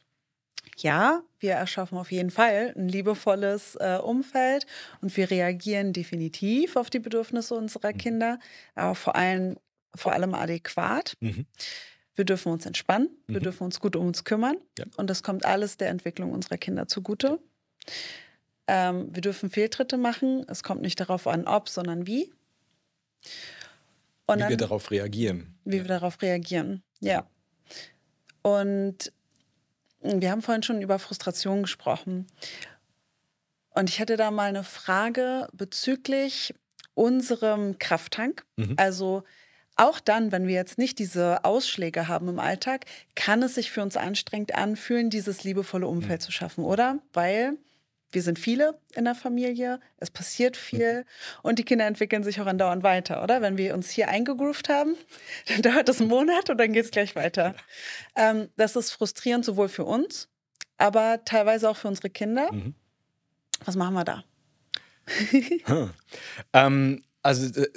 ja, wir erschaffen auf jeden Fall ein liebevolles äh, Umfeld und wir reagieren definitiv auf die Bedürfnisse unserer mhm. Kinder, aber vor allem, vor allem adäquat. Mhm. Wir dürfen uns entspannen, mhm. wir dürfen uns gut um uns kümmern ja. und das kommt alles der Entwicklung unserer Kinder zugute. Ähm, wir dürfen Fehltritte machen, es kommt nicht darauf an, ob, sondern wie. Und wie dann, wir darauf reagieren. Wie ja. wir darauf reagieren, ja. Und wir haben vorhin schon über Frustration gesprochen. Und ich hätte da mal eine Frage bezüglich unserem Krafttank. Mhm. Also auch dann, wenn wir jetzt nicht diese Ausschläge haben im Alltag, kann es sich für uns anstrengend anfühlen, dieses liebevolle Umfeld mhm. zu schaffen, oder? Weil wir sind viele in der Familie, es passiert viel mhm. und die Kinder entwickeln sich auch andauernd weiter, oder? Wenn wir uns hier eingegroovt haben, dann dauert das einen Monat und dann geht es gleich weiter. Ähm, das ist frustrierend sowohl für uns, aber teilweise auch für unsere Kinder. Mhm. Was machen wir da? hm. ähm, also äh,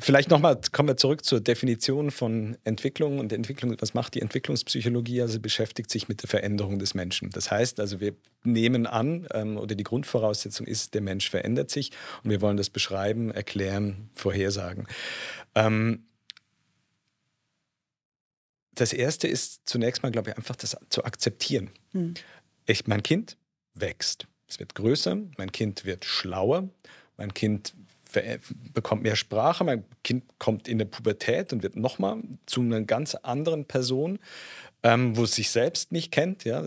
vielleicht nochmal kommen wir zurück zur Definition von Entwicklung und Entwicklung. Was macht die Entwicklungspsychologie? Also beschäftigt sich mit der Veränderung des Menschen. Das heißt also, wir nehmen an ähm, oder die Grundvoraussetzung ist, der Mensch verändert sich und wir wollen das beschreiben, erklären, vorhersagen. Ähm, das erste ist zunächst mal, glaube ich, einfach das zu akzeptieren. Hm. Ich, mein Kind wächst, es wird größer, mein Kind wird schlauer, mein Kind bekommt mehr Sprache, mein Kind kommt in der Pubertät und wird nochmal zu einer ganz anderen Person, ähm, wo es sich selbst nicht kennt. Ja?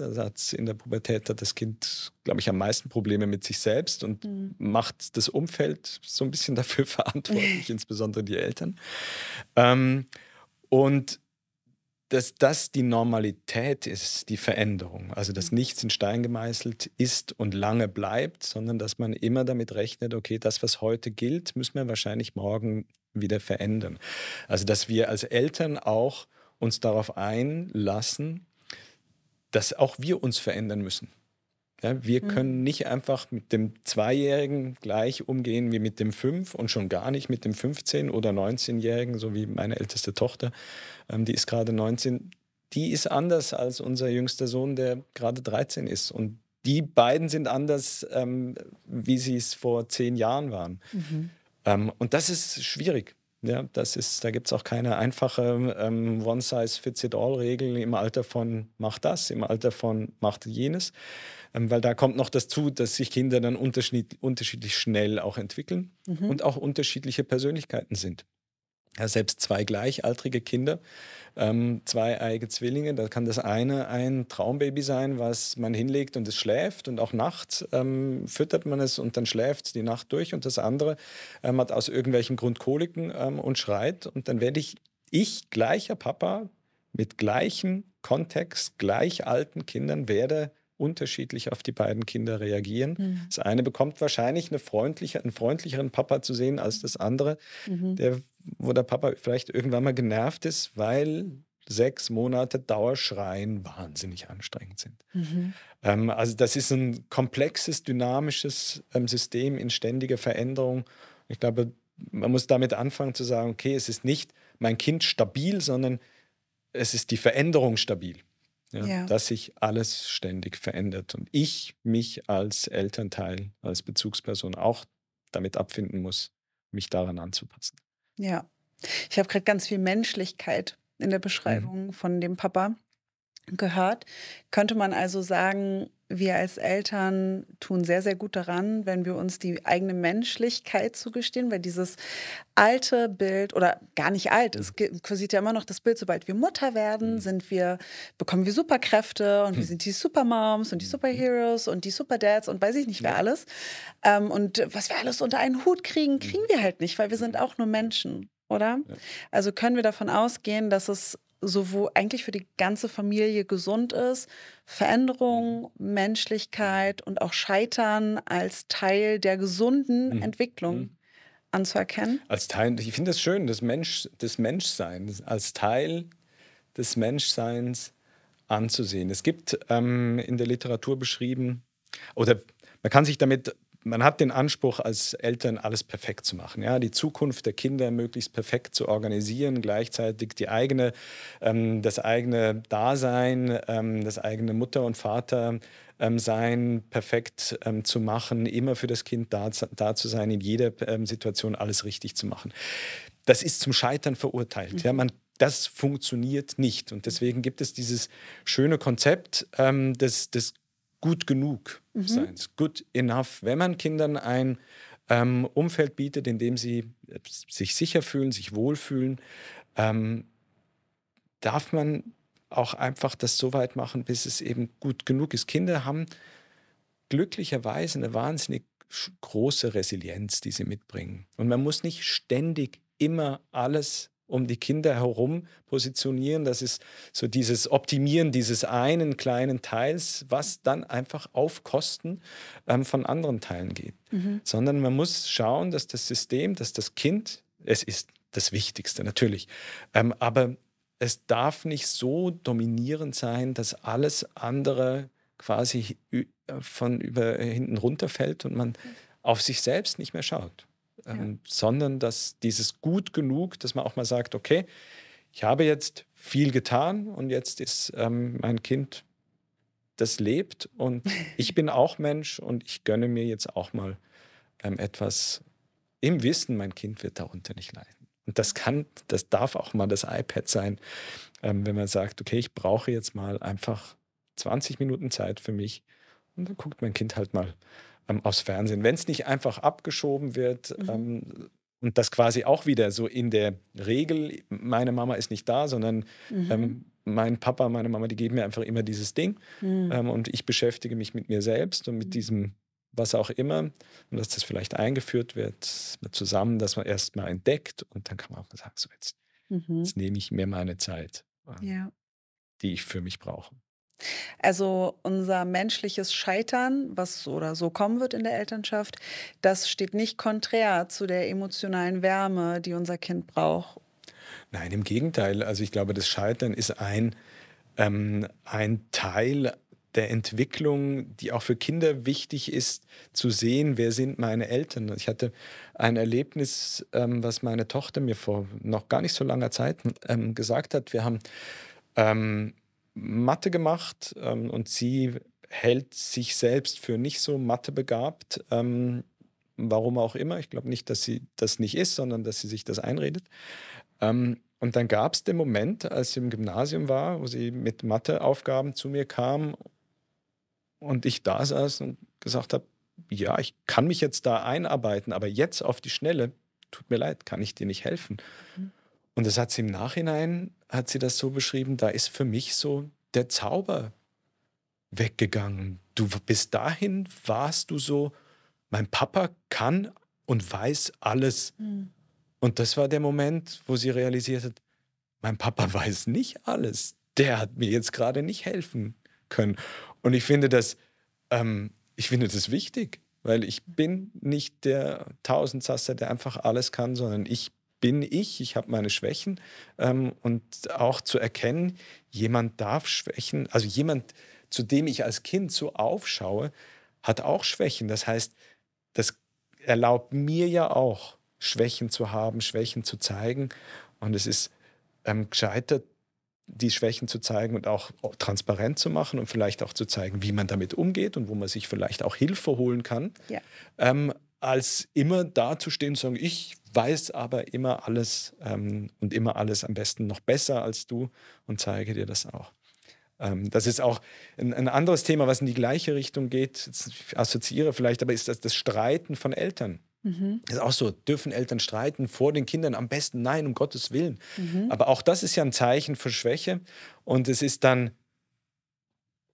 in der Pubertät hat das Kind, glaube ich, am meisten Probleme mit sich selbst und mhm. macht das Umfeld so ein bisschen dafür verantwortlich, insbesondere die Eltern. Ähm, und dass das die Normalität ist, die Veränderung. Also dass mhm. nichts in Stein gemeißelt ist und lange bleibt, sondern dass man immer damit rechnet, okay, das, was heute gilt, müssen wir wahrscheinlich morgen wieder verändern. Also dass wir als Eltern auch uns darauf einlassen, dass auch wir uns verändern müssen. Ja, wir mhm. können nicht einfach mit dem Zweijährigen gleich umgehen wie mit dem Fünf und schon gar nicht mit dem 15- oder 19-Jährigen, so wie meine älteste Tochter, ähm, die ist gerade 19. Die ist anders als unser jüngster Sohn, der gerade 13 ist. Und die beiden sind anders, ähm, wie sie es vor zehn Jahren waren. Mhm. Ähm, und das ist schwierig. Ja, das ist, da gibt es auch keine einfache ähm, One-Size-Fits-It-All-Regel im Alter von mach das, im Alter von mach jenes, ähm, weil da kommt noch dazu, dass sich Kinder dann unterschiedlich schnell auch entwickeln mhm. und auch unterschiedliche Persönlichkeiten sind ja, selbst zwei gleichaltrige Kinder, ähm, zwei eigene Zwillinge, da kann das eine ein Traumbaby sein, was man hinlegt und es schläft und auch nachts ähm, füttert man es und dann schläft es die Nacht durch und das andere ähm, hat aus irgendwelchen Grund Koliken ähm, und schreit und dann werde ich, ich gleicher Papa mit gleichem Kontext, gleich alten Kindern werde unterschiedlich auf die beiden Kinder reagieren. Mhm. Das eine bekommt wahrscheinlich eine freundliche, einen freundlicheren Papa zu sehen als das andere. Mhm. Der wo der Papa vielleicht irgendwann mal genervt ist, weil sechs Monate Dauerschreien wahnsinnig anstrengend sind. Mhm. Ähm, also das ist ein komplexes, dynamisches ähm, System in ständiger Veränderung. Ich glaube, man muss damit anfangen zu sagen, okay, es ist nicht mein Kind stabil, sondern es ist die Veränderung stabil. Ja, ja. Dass sich alles ständig verändert und ich mich als Elternteil, als Bezugsperson auch damit abfinden muss, mich daran anzupassen. Ja, ich habe gerade ganz viel Menschlichkeit in der mhm. Beschreibung mhm. von dem Papa gehört. Könnte man also sagen, wir als Eltern tun sehr, sehr gut daran, wenn wir uns die eigene Menschlichkeit zugestehen, weil dieses alte Bild oder gar nicht alt, es mhm. kursiert ja immer noch das Bild, sobald wir Mutter werden, mhm. sind wir, bekommen wir Superkräfte und wir mhm. sind die Supermoms und die Superheroes und die Superdads und weiß ich nicht wer alles. Ähm, und was wir alles unter einen Hut kriegen, kriegen wir halt nicht, weil wir sind auch nur Menschen oder? Ja. Also können wir davon ausgehen, dass es sowohl eigentlich für die ganze Familie gesund ist, Veränderung, mhm. Menschlichkeit und auch Scheitern als Teil der gesunden mhm. Entwicklung. Mhm. Anzuerkennen. Als Teil, ich finde das schön, das, Mensch, das Menschsein, als Teil des Menschseins anzusehen. Es gibt ähm, in der Literatur beschrieben, oder man kann sich damit man hat den Anspruch, als Eltern alles perfekt zu machen, ja, die Zukunft der Kinder möglichst perfekt zu organisieren, gleichzeitig die eigene, ähm, das eigene Dasein, ähm, das eigene Mutter und Vater ähm, sein perfekt ähm, zu machen, immer für das Kind da, da zu sein, in jeder ähm, Situation alles richtig zu machen. Das ist zum Scheitern verurteilt. Mhm. Ja, man, das funktioniert nicht. Und deswegen gibt es dieses schöne Konzept ähm, des, des gut genug mhm. Seins, good enough. Wenn man Kindern ein ähm, Umfeld bietet, in dem sie äh, sich sicher fühlen, sich wohlfühlen, ähm, darf man auch einfach das so weit machen, bis es eben gut genug ist. Kinder haben glücklicherweise eine wahnsinnig große Resilienz, die sie mitbringen. Und man muss nicht ständig immer alles um die Kinder herum positionieren. Das ist so dieses Optimieren dieses einen kleinen Teils, was dann einfach auf Kosten ähm, von anderen Teilen geht. Mhm. Sondern man muss schauen, dass das System, dass das Kind, es ist das Wichtigste natürlich, ähm, aber es darf nicht so dominierend sein, dass alles andere quasi äh, von über äh, hinten runterfällt und man mhm. auf sich selbst nicht mehr schaut ähm, sondern dass dieses gut genug, dass man auch mal sagt, okay, ich habe jetzt viel getan und jetzt ist ähm, mein Kind, das lebt und ich bin auch Mensch und ich gönne mir jetzt auch mal ähm, etwas im Wissen, mein Kind wird darunter nicht leiden. Und das kann, das darf auch mal das iPad sein, ähm, wenn man sagt, okay, ich brauche jetzt mal einfach 20 Minuten Zeit für mich und dann guckt mein Kind halt mal ähm, aufs Fernsehen. Wenn es nicht einfach abgeschoben wird mhm. ähm, und das quasi auch wieder so in der Regel, meine Mama ist nicht da, sondern mhm. ähm, mein Papa, meine Mama, die geben mir einfach immer dieses Ding mhm. Ähm, und ich beschäftige mich mit mir selbst und mit mhm. diesem was auch immer, und dass das vielleicht eingeführt wird, zusammen, dass man erstmal entdeckt und dann kann man auch mal sagen, so jetzt, mhm. jetzt nehme ich mir meine Zeit, ähm, ja. die ich für mich brauche. Also unser menschliches Scheitern, was oder so kommen wird in der Elternschaft, das steht nicht konträr zu der emotionalen Wärme, die unser Kind braucht. Nein, im Gegenteil. Also ich glaube, das Scheitern ist ein, ähm, ein Teil der Entwicklung, die auch für Kinder wichtig ist, zu sehen, wer sind meine Eltern. Ich hatte ein Erlebnis, ähm, was meine Tochter mir vor noch gar nicht so langer Zeit ähm, gesagt hat. Wir haben ähm, Mathe gemacht ähm, und sie hält sich selbst für nicht so mathebegabt. Ähm, warum auch immer. Ich glaube nicht, dass sie das nicht ist, sondern dass sie sich das einredet. Ähm, und dann gab es den Moment, als sie im Gymnasium war, wo sie mit Matheaufgaben zu mir kam und ich da saß und gesagt habe, ja, ich kann mich jetzt da einarbeiten, aber jetzt auf die Schnelle, tut mir leid, kann ich dir nicht helfen. Mhm. Und das hat sie im Nachhinein, hat sie das so beschrieben, da ist für mich so der Zauber weggegangen. Du bis dahin warst du so, mein Papa kann und weiß alles. Mhm. Und das war der Moment, wo sie realisiert hat, mein Papa weiß nicht alles. Der hat mir jetzt gerade nicht helfen können. Und ich finde das, ähm, ich finde das wichtig, weil ich bin nicht der Tausendsasser, der einfach alles kann, sondern ich bin ich, ich habe meine Schwächen ähm, und auch zu erkennen, jemand darf Schwächen, also jemand, zu dem ich als Kind so aufschaue, hat auch Schwächen. Das heißt, das erlaubt mir ja auch, Schwächen zu haben, Schwächen zu zeigen. Und es ist ähm, gescheitert, die Schwächen zu zeigen und auch transparent zu machen und vielleicht auch zu zeigen, wie man damit umgeht und wo man sich vielleicht auch Hilfe holen kann, ja. ähm, als immer dazustehen und zu sagen, ich weiß aber immer alles ähm, und immer alles am besten noch besser als du und zeige dir das auch. Ähm, das ist auch ein, ein, anderes Thema, was in die gleiche Richtung geht, ich assoziiere vielleicht, aber ist das das Streiten von Eltern. Mhm. Das ist auch so, dürfen Eltern streiten vor den Kindern? Am besten nein, um Gottes Willen. Mhm. Aber auch das ist ja ein Zeichen für Schwäche. Und es ist dann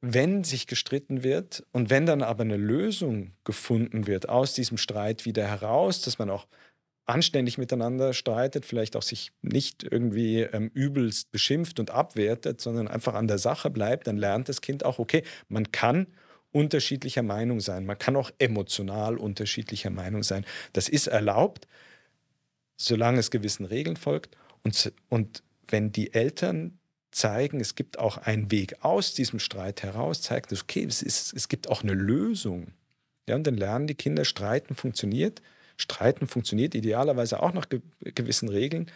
wenn sich gestritten wird und wenn dann aber eine Lösung gefunden wird aus diesem Streit wieder heraus, dass man auch anständig miteinander streitet, vielleicht auch sich nicht irgendwie ähm, übelst beschimpft und abwertet, sondern einfach an der Sache bleibt, dann lernt das Kind auch, okay, man kann unterschiedlicher Meinung sein, man kann auch emotional unterschiedlicher Meinung sein. Das ist erlaubt, solange es gewissen Regeln folgt. Und, und wenn die Eltern zeigen, es gibt auch einen Weg aus diesem Streit heraus, zeigt es, okay, es, ist, es gibt auch eine Lösung. Ja, und dann lernen die Kinder, Streiten funktioniert. Streiten funktioniert idealerweise auch nach ge gewissen Regeln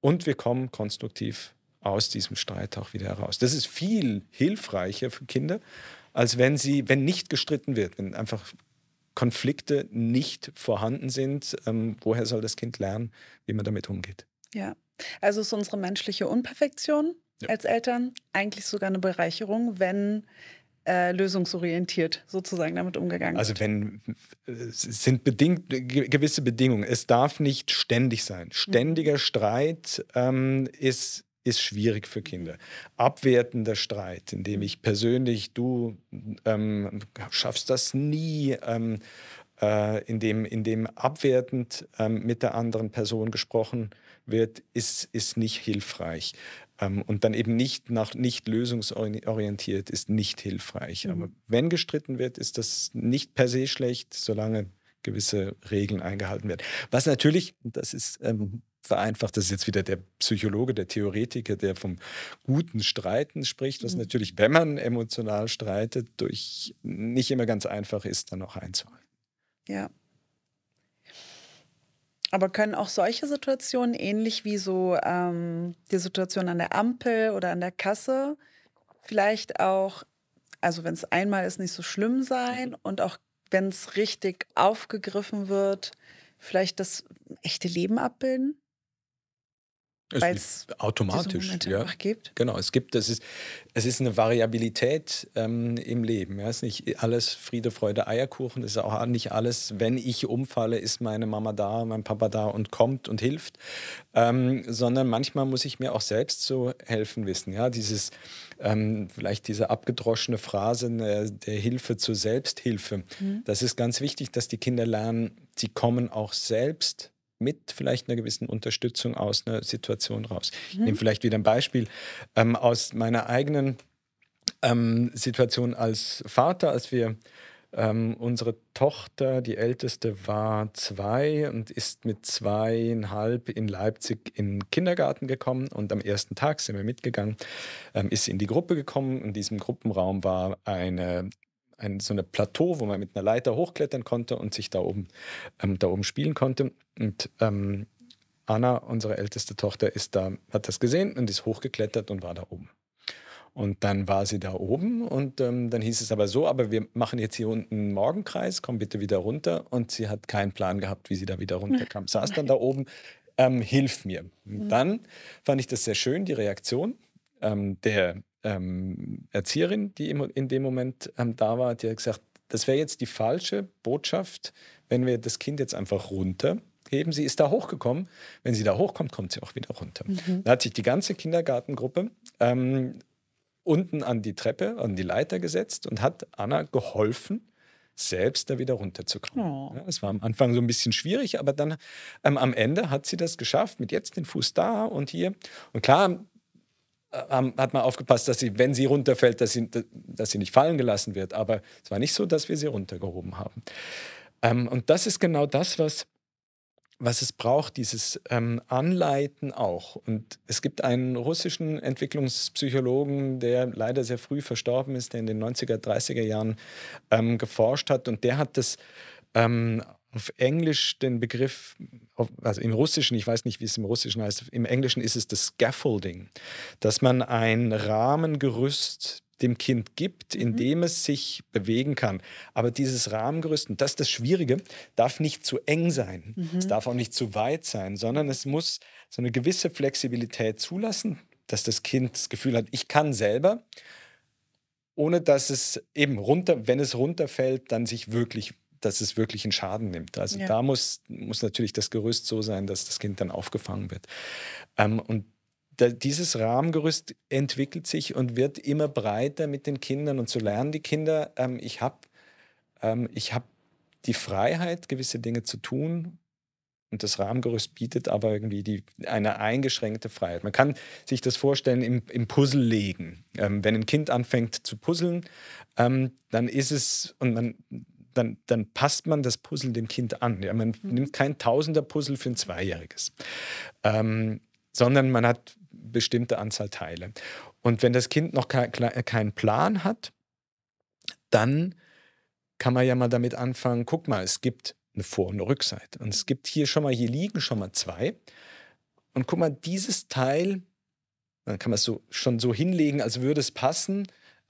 und wir kommen konstruktiv aus diesem Streit auch wieder heraus. Das ist viel hilfreicher für Kinder, als wenn sie, wenn nicht gestritten wird, wenn einfach Konflikte nicht vorhanden sind. Ähm, woher soll das Kind lernen, wie man damit umgeht? Ja, also ist unsere menschliche Unperfektion ja. als Eltern eigentlich sogar eine Bereicherung, wenn äh, lösungsorientiert sozusagen damit umgegangen also wenn es äh, sind bedingt, gewisse Bedingungen. Es darf nicht ständig sein. Mhm. Ständiger mhm. Streit ähm, ist ist schwierig für Kinder. Abwertender Streit, in dem mhm. ich persönlich, du ähm, schaffst das nie, ähm, äh, indem, indem abwertend ähm, mit der anderen Person gesprochen wird, ist, ist nicht hilfreich. Ähm, und dann eben nicht nach nicht lösungsorientiert ist nicht hilfreich. Aber mhm. wenn gestritten wird, ist das nicht per se schlecht, solange gewisse Regeln eingehalten werden. Was natürlich, das ist ähm, vereinfacht, das ist jetzt wieder der Psychologe, der Theoretiker, der vom guten Streiten spricht, was mhm. natürlich, wenn man emotional streitet, durch nicht immer ganz einfach ist, dann auch einzuhalten. Ja, aber können auch solche Situationen, ähnlich wie so ähm, die Situation an der Ampel oder an der Kasse, vielleicht auch, also wenn es einmal ist, nicht so schlimm sein mhm. und auch wenn es richtig aufgegriffen wird, vielleicht das echte Leben abbilden? weil es automatisch ja. gibt. Genau, es gibt, es ist, es ist eine Variabilität ähm, im Leben. Ja. Es ist nicht alles Friede, Freude, Eierkuchen. Es ist auch nicht alles, wenn ich umfalle, ist meine Mama da, mein Papa da und kommt und hilft. Ähm, sondern manchmal muss ich mir auch selbst zu helfen wissen. Ja, dieses ähm, vielleicht diese abgedroschene Phrase ne, der Hilfe zur Selbsthilfe. Mhm. Das ist ganz wichtig, dass die Kinder lernen, sie kommen auch selbst mit vielleicht einer gewissen Unterstützung aus einer Situation raus. Mhm. Ich nehme vielleicht wieder ein Beispiel ähm, aus meiner eigenen ähm, Situation als Vater, als wir ähm, unsere Tochter, die älteste, war zwei und ist mit zweieinhalb in Leipzig in den Kindergarten gekommen. Und am ersten Tag sind wir mitgegangen, ähm, ist in die Gruppe gekommen. In diesem Gruppenraum war eine ein, so eine Plateau, wo man mit einer Leiter hochklettern konnte und sich da oben, ähm, da oben spielen konnte. Und ähm, Anna, unsere älteste Tochter, ist da, hat das gesehen und ist hochgeklettert und war da oben. Und dann war sie da oben und ähm, dann hieß es aber so, aber wir machen jetzt hier unten einen Morgenkreis, komm bitte wieder runter. Und sie hat keinen Plan gehabt, wie sie da wieder runterkam. Saß dann da oben, ähm, hilf mir. Und mhm. dann fand ich das sehr schön, die Reaktion ähm, der ähm, Erzieherin, die in dem Moment ähm, da war, die hat gesagt, das wäre jetzt die falsche Botschaft, wenn wir das Kind jetzt einfach runterheben. Sie ist da hochgekommen. Wenn sie da hochkommt, kommt sie auch wieder runter. Mhm. Da hat sich die ganze Kindergartengruppe ähm, unten an die Treppe, an die Leiter gesetzt und hat Anna geholfen, selbst da wieder runterzukommen. Oh. Ja, war am Anfang so ein bisschen schwierig, aber dann ähm, am Ende hat sie das geschafft mit jetzt den Fuß da und hier. Und klar, hat man aufgepasst, dass sie, wenn sie runterfällt, dass sie, dass sie nicht fallen gelassen wird. Aber es war nicht so, dass wir sie runtergehoben haben. Ähm, und das ist genau das, was, was es braucht, dieses ähm, Anleiten auch. Und es gibt einen russischen Entwicklungspsychologen, der leider sehr früh verstorben ist, der in den 90er, 30er Jahren ähm, geforscht hat. Und der hat das ähm, auf Englisch den Begriff, also im Russischen, ich weiß nicht, wie es im Russischen heißt, im Englischen ist es das Scaffolding, dass man ein Rahmengerüst dem Kind gibt, in mhm. dem es sich bewegen kann. Aber dieses Rahmengerüst, und das ist das Schwierige, darf nicht zu eng sein. Mhm. Es darf auch nicht zu weit sein, sondern es muss so eine gewisse Flexibilität zulassen, dass das Kind das Gefühl hat, ich kann selber, ohne dass es eben runter, wenn es runterfällt, dann sich wirklich dass es wirklich einen Schaden nimmt. Also ja. da muss, muss natürlich das Gerüst so sein, dass das Kind dann aufgefangen wird. Ähm, und da, dieses Rahmengerüst entwickelt sich und wird immer breiter mit den Kindern und so lernen die Kinder, ähm, ich habe ähm, hab die Freiheit, gewisse Dinge zu tun. Und das Rahmengerüst bietet aber irgendwie die, eine eingeschränkte Freiheit. Man kann sich das vorstellen im, im Puzzle legen. Ähm, wenn ein Kind anfängt zu puzzeln, ähm, dann ist es, und man, dann, dann passt man das Puzzle dem Kind an. Ja, man mhm. nimmt kein Tausender-Puzzle für ein Zweijähriges, ähm, sondern man hat bestimmte Anzahl Teile. Und wenn das Kind noch äh, keinen kein Plan hat, dann kann man ja mal damit anfangen, guck mal, es gibt eine Vor- und eine Rückseite. Und es gibt hier schon mal, hier liegen schon mal zwei. Und guck mal, dieses Teil, dann kann man es so, schon so hinlegen, als würde es passen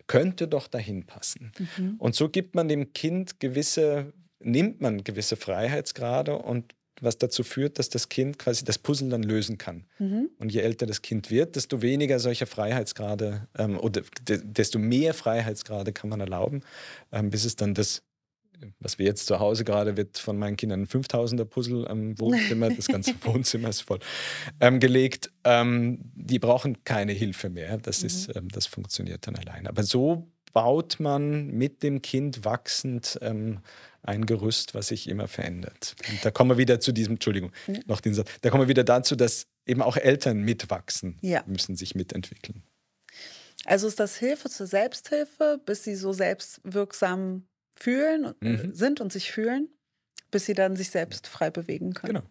könnte doch dahin passen. Mhm. Und so gibt man dem Kind gewisse, nimmt man gewisse Freiheitsgrade und was dazu führt, dass das Kind quasi das Puzzle dann lösen kann. Mhm. Und je älter das Kind wird, desto weniger solcher Freiheitsgrade ähm, oder de, desto mehr Freiheitsgrade kann man erlauben, ähm, bis es dann das was wir jetzt zu Hause gerade, wird von meinen Kindern ein 5000er Puzzle am Wohnzimmer, das ganze Wohnzimmer ist voll ähm, gelegt. Ähm, die brauchen keine Hilfe mehr. Das, ist, mhm. ähm, das funktioniert dann allein. Aber so baut man mit dem Kind wachsend ähm, ein Gerüst, was sich immer verändert. Und da kommen wir wieder zu diesem, Entschuldigung, noch den Satz. Da kommen wir wieder dazu, dass eben auch Eltern mitwachsen ja. müssen, sich mitentwickeln. Also ist das Hilfe zur Selbsthilfe, bis sie so selbstwirksam fühlen äh, mhm. sind und sich fühlen, bis sie dann sich selbst frei bewegen können. Genau.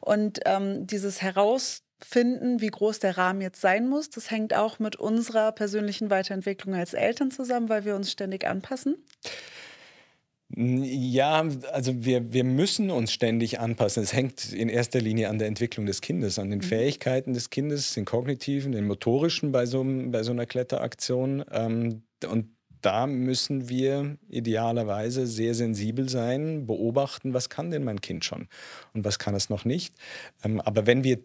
Und ähm, dieses Herausfinden, wie groß der Rahmen jetzt sein muss, das hängt auch mit unserer persönlichen Weiterentwicklung als Eltern zusammen, weil wir uns ständig anpassen. Ja, also wir, wir müssen uns ständig anpassen. Es hängt in erster Linie an der Entwicklung des Kindes, an den mhm. Fähigkeiten des Kindes, den kognitiven, den motorischen bei so, bei so einer Kletteraktion. Ähm, und da müssen wir idealerweise sehr sensibel sein, beobachten, was kann denn mein Kind schon und was kann es noch nicht. Ähm, aber wenn wir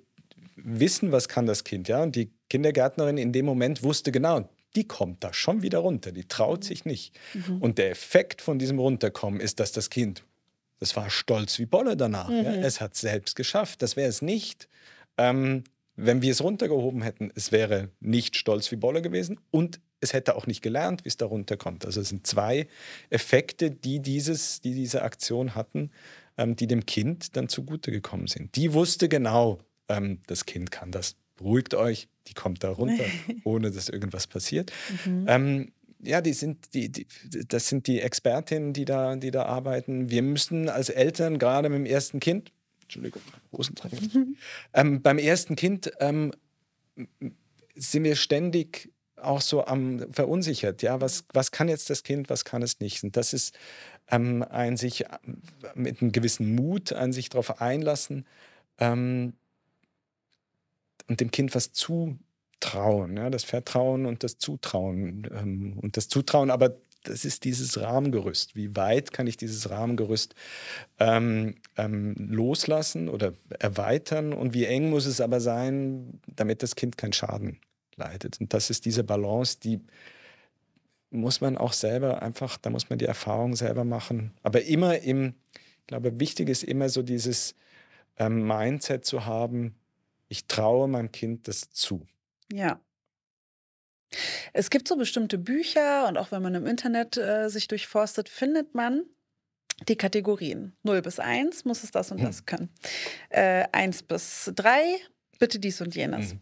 wissen, was kann das Kind, ja, und die Kindergärtnerin in dem Moment wusste genau, die kommt da schon wieder runter, die traut sich nicht. Mhm. Und der Effekt von diesem Runterkommen ist, dass das Kind, das war stolz wie Bolle danach, mhm. ja, es hat es selbst geschafft, das wäre es nicht. Ähm, wenn wir es runtergehoben hätten, es wäre nicht stolz wie Bolle gewesen und es hätte auch nicht gelernt, wie es darunter kommt. Also es sind zwei Effekte, die, dieses, die diese Aktion hatten, ähm, die dem Kind dann zugute gekommen sind. Die wusste genau, ähm, das Kind kann das. Beruhigt euch, die kommt da runter, ohne dass irgendwas passiert. Mhm. Ähm, ja, die sind die, die, das sind die Expertinnen, die da, die da arbeiten. Wir müssen als Eltern gerade mit dem ersten Kind, Entschuldigung, Hosen mhm. Ähm, beim ersten Kind ähm, sind wir ständig auch so am verunsichert. Ja, was, was kann jetzt das Kind, was kann es nicht? Und das ist ähm, ein sich äh, mit einem gewissen Mut an sich darauf einlassen ähm, und dem Kind was zutrauen. Ja, das Vertrauen und das Zutrauen. Ähm, und das Zutrauen, aber das ist dieses Rahmengerüst. Wie weit kann ich dieses Rahmengerüst ähm, ähm, loslassen oder erweitern? Und wie eng muss es aber sein, damit das Kind keinen Schaden leitet. Und das ist diese Balance, die muss man auch selber einfach, da muss man die Erfahrung selber machen. Aber immer im, ich glaube, wichtig ist immer so dieses ähm, Mindset zu haben, ich traue meinem Kind das zu. Ja. Es gibt so bestimmte Bücher und auch wenn man im Internet äh, sich durchforstet, findet man die Kategorien. 0 bis 1 muss es das und hm. das können. Äh, 1 bis 3 bitte dies und jenes. Hm.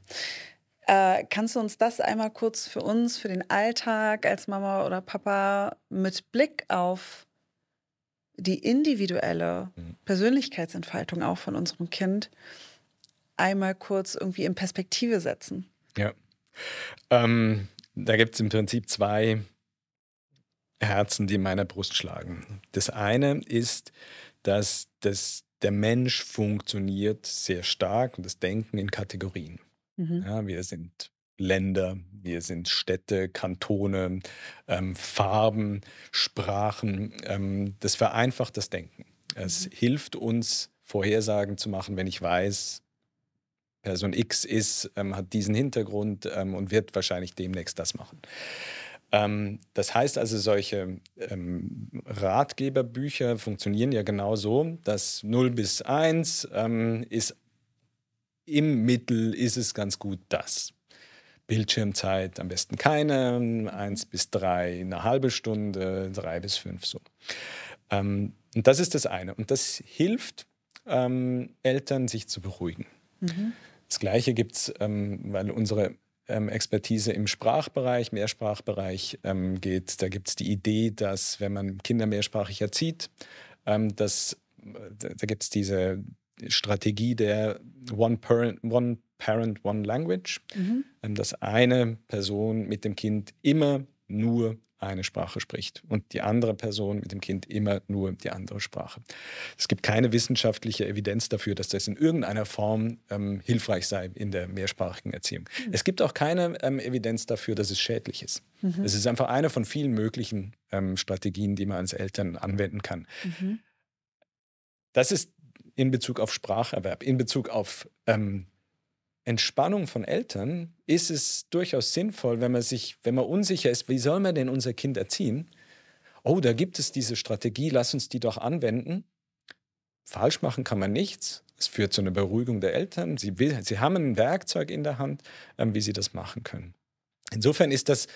Äh, kannst du uns das einmal kurz für uns, für den Alltag als Mama oder Papa mit Blick auf die individuelle mhm. Persönlichkeitsentfaltung auch von unserem Kind einmal kurz irgendwie in Perspektive setzen? Ja. Ähm, da gibt es im Prinzip zwei Herzen, die in meiner Brust schlagen. Das eine ist, dass das, der Mensch funktioniert sehr stark und das Denken in Kategorien. Mhm. Ja, wir sind Länder, wir sind Städte, Kantone, ähm, Farben, Sprachen. Ähm, das vereinfacht das Denken. Es mhm. hilft uns, Vorhersagen zu machen, wenn ich weiß, Person X ist, ähm, hat diesen Hintergrund ähm, und wird wahrscheinlich demnächst das machen. Ähm, das heißt also, solche ähm, Ratgeberbücher funktionieren ja genau so, dass 0 bis 1 ist im Mittel ist es ganz gut dass Bildschirmzeit am besten keine, eins bis drei eine halbe Stunde, drei bis fünf so. Ähm, und das ist das eine. Und das hilft ähm, Eltern, sich zu beruhigen. Mhm. Das Gleiche gibt es, ähm, weil unsere ähm, Expertise im Sprachbereich, Mehrsprachbereich ähm, geht, da gibt es die Idee, dass wenn man Kinder mehrsprachig erzieht, ähm, dass äh, da gibt es diese Strategie der One Parent, One, Parent, One Language, mhm. Ähm, dass eine Person mit dem Kind immer nur eine Sprache spricht und die andere Person mit dem Kind immer nur die andere Sprache. Es gibt keine wissenschaftliche Evidenz dafür, dass das in irgendeiner Form ähm, hilfreich sei in der mehrsprachigen Erziehung. Mhm. Es gibt auch keine ähm, Evidenz dafür, dass es schädlich ist. Mhm. Es ist einfach eine von vielen möglichen ähm, Strategien, die man als Eltern anwenden kann. Mhm. Das ist in Bezug auf Spracherwerb, in Bezug auf ähm, Entspannung von Eltern, ist es durchaus sinnvoll, wenn man sich, wenn man unsicher ist, wie soll man denn unser Kind erziehen? Oh, da gibt es diese Strategie, lass uns die doch anwenden. Falsch machen kann man nichts. Es führt zu einer Beruhigung der Eltern. Sie, sie haben ein Werkzeug in der Hand, ähm, wie sie das machen können. Insofern ist das,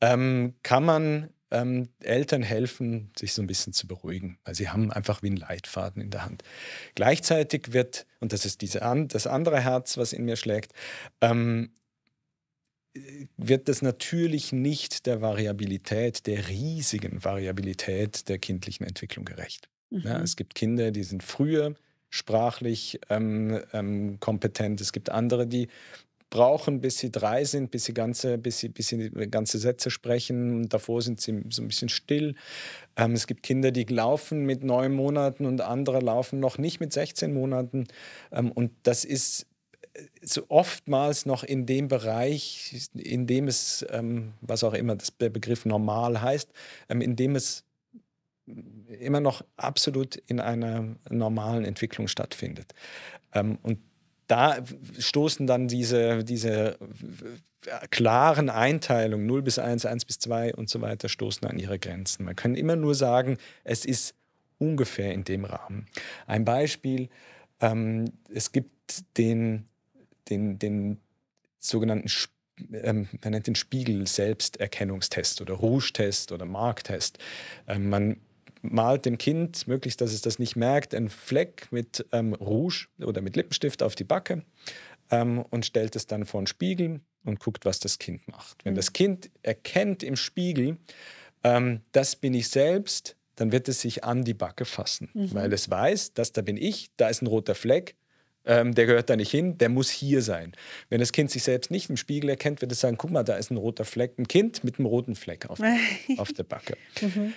ähm, kann man ähm, Eltern helfen, sich so ein bisschen zu beruhigen, weil sie haben einfach wie einen Leitfaden in der Hand. Gleichzeitig wird, und das ist diese an, das andere Herz, was in mir schlägt, ähm, wird das natürlich nicht der Variabilität, der riesigen Variabilität der kindlichen Entwicklung gerecht. Mhm. Ja, es gibt Kinder, die sind früher sprachlich ähm, ähm kompetent. Es gibt andere, die brauchen, bis sie drei sind, bis sie ganze, bis sie, bis sie ganze Sätze sprechen. Und davor sind sie so ein bisschen still. Ähm, es gibt Kinder, die laufen mit neun Monaten und andere laufen noch nicht mit 16 Monaten. Ähm, und das ist äh, so oftmals noch in dem Bereich, in dem es, ähm, was auch immer das, der Begriff normal heißt, ähm, in dem es immer noch absolut in einer normalen Entwicklung stattfindet. Ähm, und da stoßen dann diese, diese äh, klaren Einteilungen 0 bis 1, 1 bis 2 und so weiter, stoßen an ihre Grenzen. Man kann immer nur sagen, es ist ungefähr in dem Rahmen. Ein Beispiel, ähm, es gibt den, den, den sogenannten Sp ähm, man nennt den Spiegel-Selbsterkennungstest oder Rouge-Test oder Mark-Test. Ähm, man malt dem Kind, möglichst, dass es das nicht merkt, einen Fleck mit ähm, Rouge oder mit Lippenstift auf die Backe ähm, und stellt es dann vor den Spiegel und guckt, was das Kind macht. Wenn mhm. das Kind erkennt im Spiegel, ähm, das bin ich selbst, dann wird es sich an die Backe fassen, mhm. weil es weiß, dass da bin ich, da ist ein roter Fleck, ähm, der gehört da nicht hin, der muss hier sein. Wenn das Kind sich selbst nicht im Spiegel erkennt, wird es sagen, guck mal, da ist ein roter Fleck, ein Kind mit einem roten Fleck auf, auf der Backe. Mhm.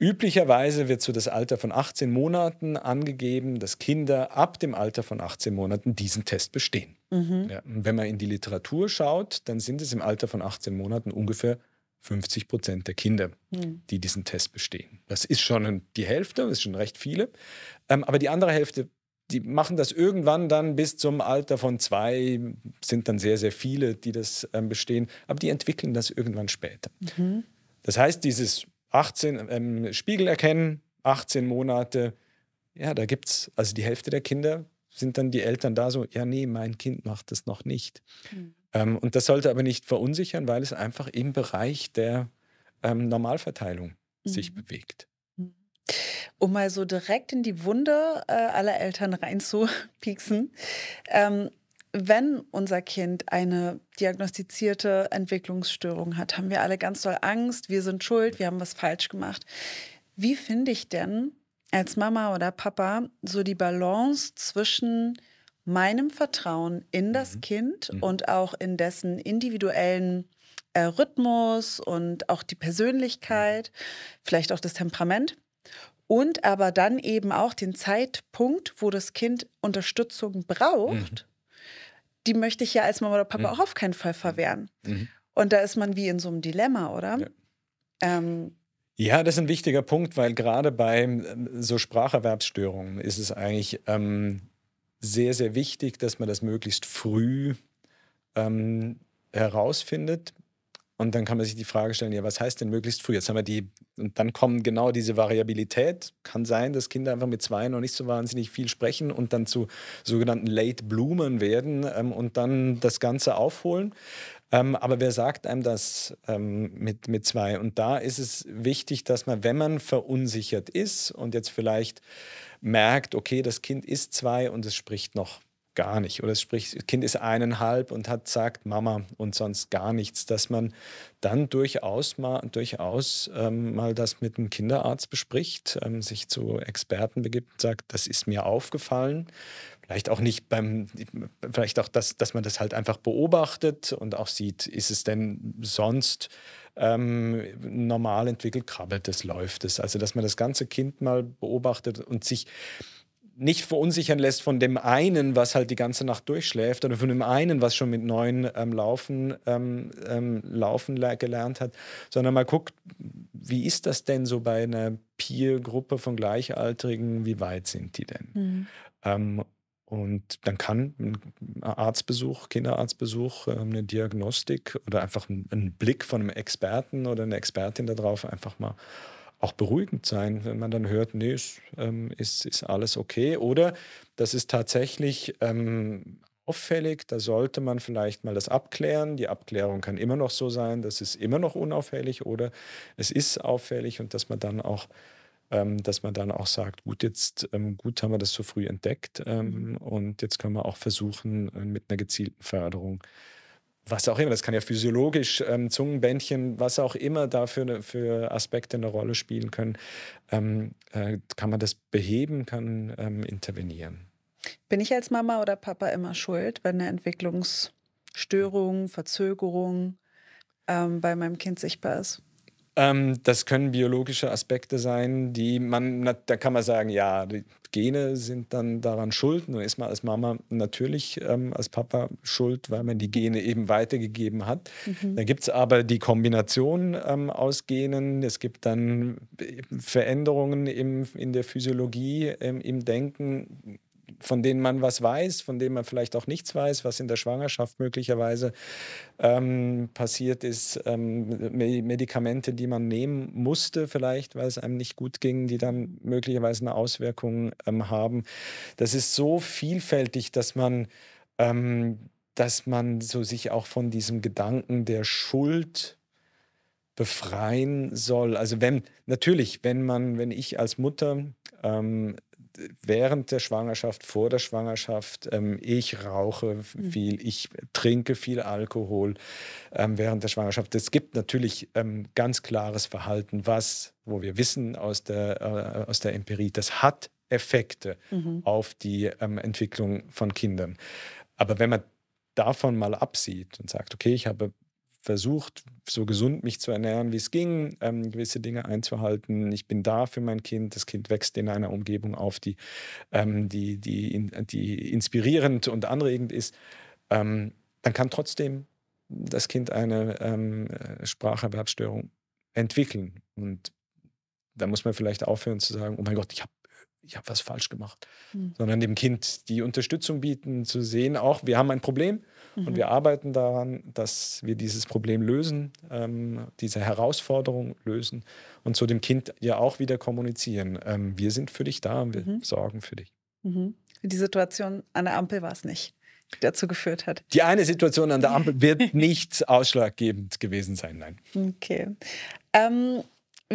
Üblicherweise wird so das Alter von 18 Monaten angegeben, dass Kinder ab dem Alter von 18 Monaten diesen Test bestehen. Mhm. Ja, wenn man in die Literatur schaut, dann sind es im Alter von 18 Monaten ungefähr 50 Prozent der Kinder, mhm. die diesen Test bestehen. Das ist schon die Hälfte, das ist schon recht viele. Ähm, aber die andere Hälfte, die machen das irgendwann dann bis zum Alter von zwei, sind dann sehr, sehr viele, die das ähm, bestehen. Aber die entwickeln das irgendwann später. Mhm. Das heißt, dieses 18 ähm, Spiegel erkennen, 18 Monate. Ja, da gibt es, also die Hälfte der Kinder sind dann die Eltern da so, ja, nee, mein Kind macht das noch nicht. Mhm. Ähm, und das sollte aber nicht verunsichern, weil es einfach im Bereich der ähm, Normalverteilung mhm. sich bewegt. Mhm. Um mal so direkt in die Wunde äh, aller Eltern reinzupieksen. Ähm, wenn unser Kind eine diagnostizierte Entwicklungsstörung hat, haben wir alle ganz doll Angst, wir sind schuld, wir haben was falsch gemacht. Wie finde ich denn als Mama oder Papa so die Balance zwischen meinem Vertrauen in das mhm. Kind mhm. und auch in dessen individuellen äh, Rhythmus und auch die Persönlichkeit, vielleicht auch das Temperament? Und aber dann eben auch den Zeitpunkt, wo das Kind Unterstützung braucht. Mhm die möchte ich ja als Mama oder Papa mhm. auch auf keinen Fall verwehren. Mhm. mhm. Und da ist man wie in so einem Dilemma, oder? Ja. Ähm, ja, das ist ein wichtiger Punkt, weil gerade bei äh, so Spracherwerbsstörungen ist es eigentlich ähm, sehr, sehr wichtig, dass man das möglichst früh ähm, herausfindet, und dann kann man sich die Frage stellen, ja, was heißt denn möglichst früh? Jetzt haben wir die, und dann kommen genau diese Variabilität. Kann sein, dass Kinder einfach mit zwei noch nicht so wahnsinnig viel sprechen und dann zu sogenannten Late Bloomern werden ähm, und dann das Ganze aufholen. Ähm, aber wer sagt einem das ähm, mit, mit zwei? Und da ist es wichtig, dass man, wenn man verunsichert ist und jetzt vielleicht merkt, okay, das Kind ist zwei und es spricht noch gar nicht. Oder sprich, das Kind ist eineinhalb und hat sagt Mama und sonst gar nichts, dass man dann durchaus mal, durchaus, ähm, mal das mit einem Kinderarzt bespricht, ähm, sich zu Experten begibt und sagt, das ist mir aufgefallen. Vielleicht auch nicht beim, vielleicht auch das, dass man das halt einfach beobachtet und auch sieht, ist es denn sonst ähm, normal entwickelt, krabbelt es, läuft es. Also, dass man das ganze Kind mal beobachtet und sich nicht verunsichern lässt von dem einen, was halt die ganze Nacht durchschläft oder von dem einen, was schon mit neun ähm, Laufen, ähm, ähm, Laufen gelernt hat, sondern mal guckt, wie ist das denn so bei einer Peer-Gruppe von Gleichaltrigen, wie weit sind die denn? Mhm. Ähm, und dann kann ein Arztbesuch, Kinderarztbesuch, ähm, eine Diagnostik oder einfach ein, ein Blick von einem Experten oder einer Expertin darauf einfach mal auch beruhigend sein, wenn man dann hört, nee, ist, ähm, ist, ist alles okay. Oder das ist tatsächlich ähm, auffällig, da sollte man vielleicht mal das abklären. Die Abklärung kann immer noch so sein, das ist immer noch unauffällig oder es ist auffällig und dass man dann auch ähm, dass man dann auch sagt, gut, jetzt ähm, gut haben wir das so früh entdeckt ähm, mhm. und jetzt können wir auch versuchen, äh, mit einer gezielten Förderung was auch immer, das kann ja physiologisch, ähm, Zungenbändchen, was auch immer da für, ne, für Aspekte eine Rolle spielen können, ähm, äh, kann man das beheben, kann ähm, intervenieren. Bin ich als Mama oder Papa immer schuld, wenn eine Entwicklungsstörung, Verzögerung ähm, bei meinem Kind sichtbar ist? Ähm, das können biologische Aspekte sein, die man, da kann man sagen, ja, die Gene sind dann daran schuld. Nur ist man als Mama natürlich ähm, als Papa schuld, weil man die Gene eben weitergegeben hat. Mhm. Da gibt es aber die Kombination ähm, aus Genen. Es gibt dann äh, Veränderungen im, in der Physiologie, ähm, im Denken von denen man was weiß, von denen man vielleicht auch nichts weiß, was in der Schwangerschaft möglicherweise ähm, passiert ist, ähm, Medikamente, die man nehmen musste, vielleicht, weil es einem nicht gut ging, die dann möglicherweise eine Auswirkung ähm, haben. Das ist so vielfältig, dass man, ähm, dass man so sich auch von diesem Gedanken der Schuld befreien soll. Also wenn natürlich, wenn man, wenn ich als Mutter ähm, während der Schwangerschaft, vor der Schwangerschaft, ähm, ich rauche mhm. viel, ich trinke viel Alkohol ähm, während der Schwangerschaft. Es gibt natürlich ähm, ganz klares Verhalten, was, wo wir wissen aus der, äh, aus der Empirie, das hat Effekte mhm. auf die ähm, Entwicklung von Kindern. Aber wenn man davon mal absieht und sagt, okay, ich habe versucht, so gesund mich zu ernähren, wie es ging, ähm, gewisse Dinge einzuhalten. Ich bin da für mein Kind. Das Kind wächst in einer Umgebung auf, die, ähm, die, die, in, die inspirierend und anregend ist. Ähm, dann kann trotzdem das Kind eine ähm, äh, Spracherwerbsstörung entwickeln. Und da muss man vielleicht aufhören zu sagen, oh mein Gott, ich habe ich habe was falsch gemacht, mhm. sondern dem Kind die Unterstützung bieten, zu sehen, auch wir haben ein Problem mhm. und wir arbeiten daran, dass wir dieses Problem lösen, ähm, diese Herausforderung lösen und zu dem Kind ja auch wieder kommunizieren. Ähm, wir sind für dich da, und wir mhm. sorgen für dich. Mhm. Die Situation an der Ampel war es nicht, die dazu geführt hat. Die eine Situation an der Ampel wird nicht ausschlaggebend gewesen sein, nein. Okay. Ähm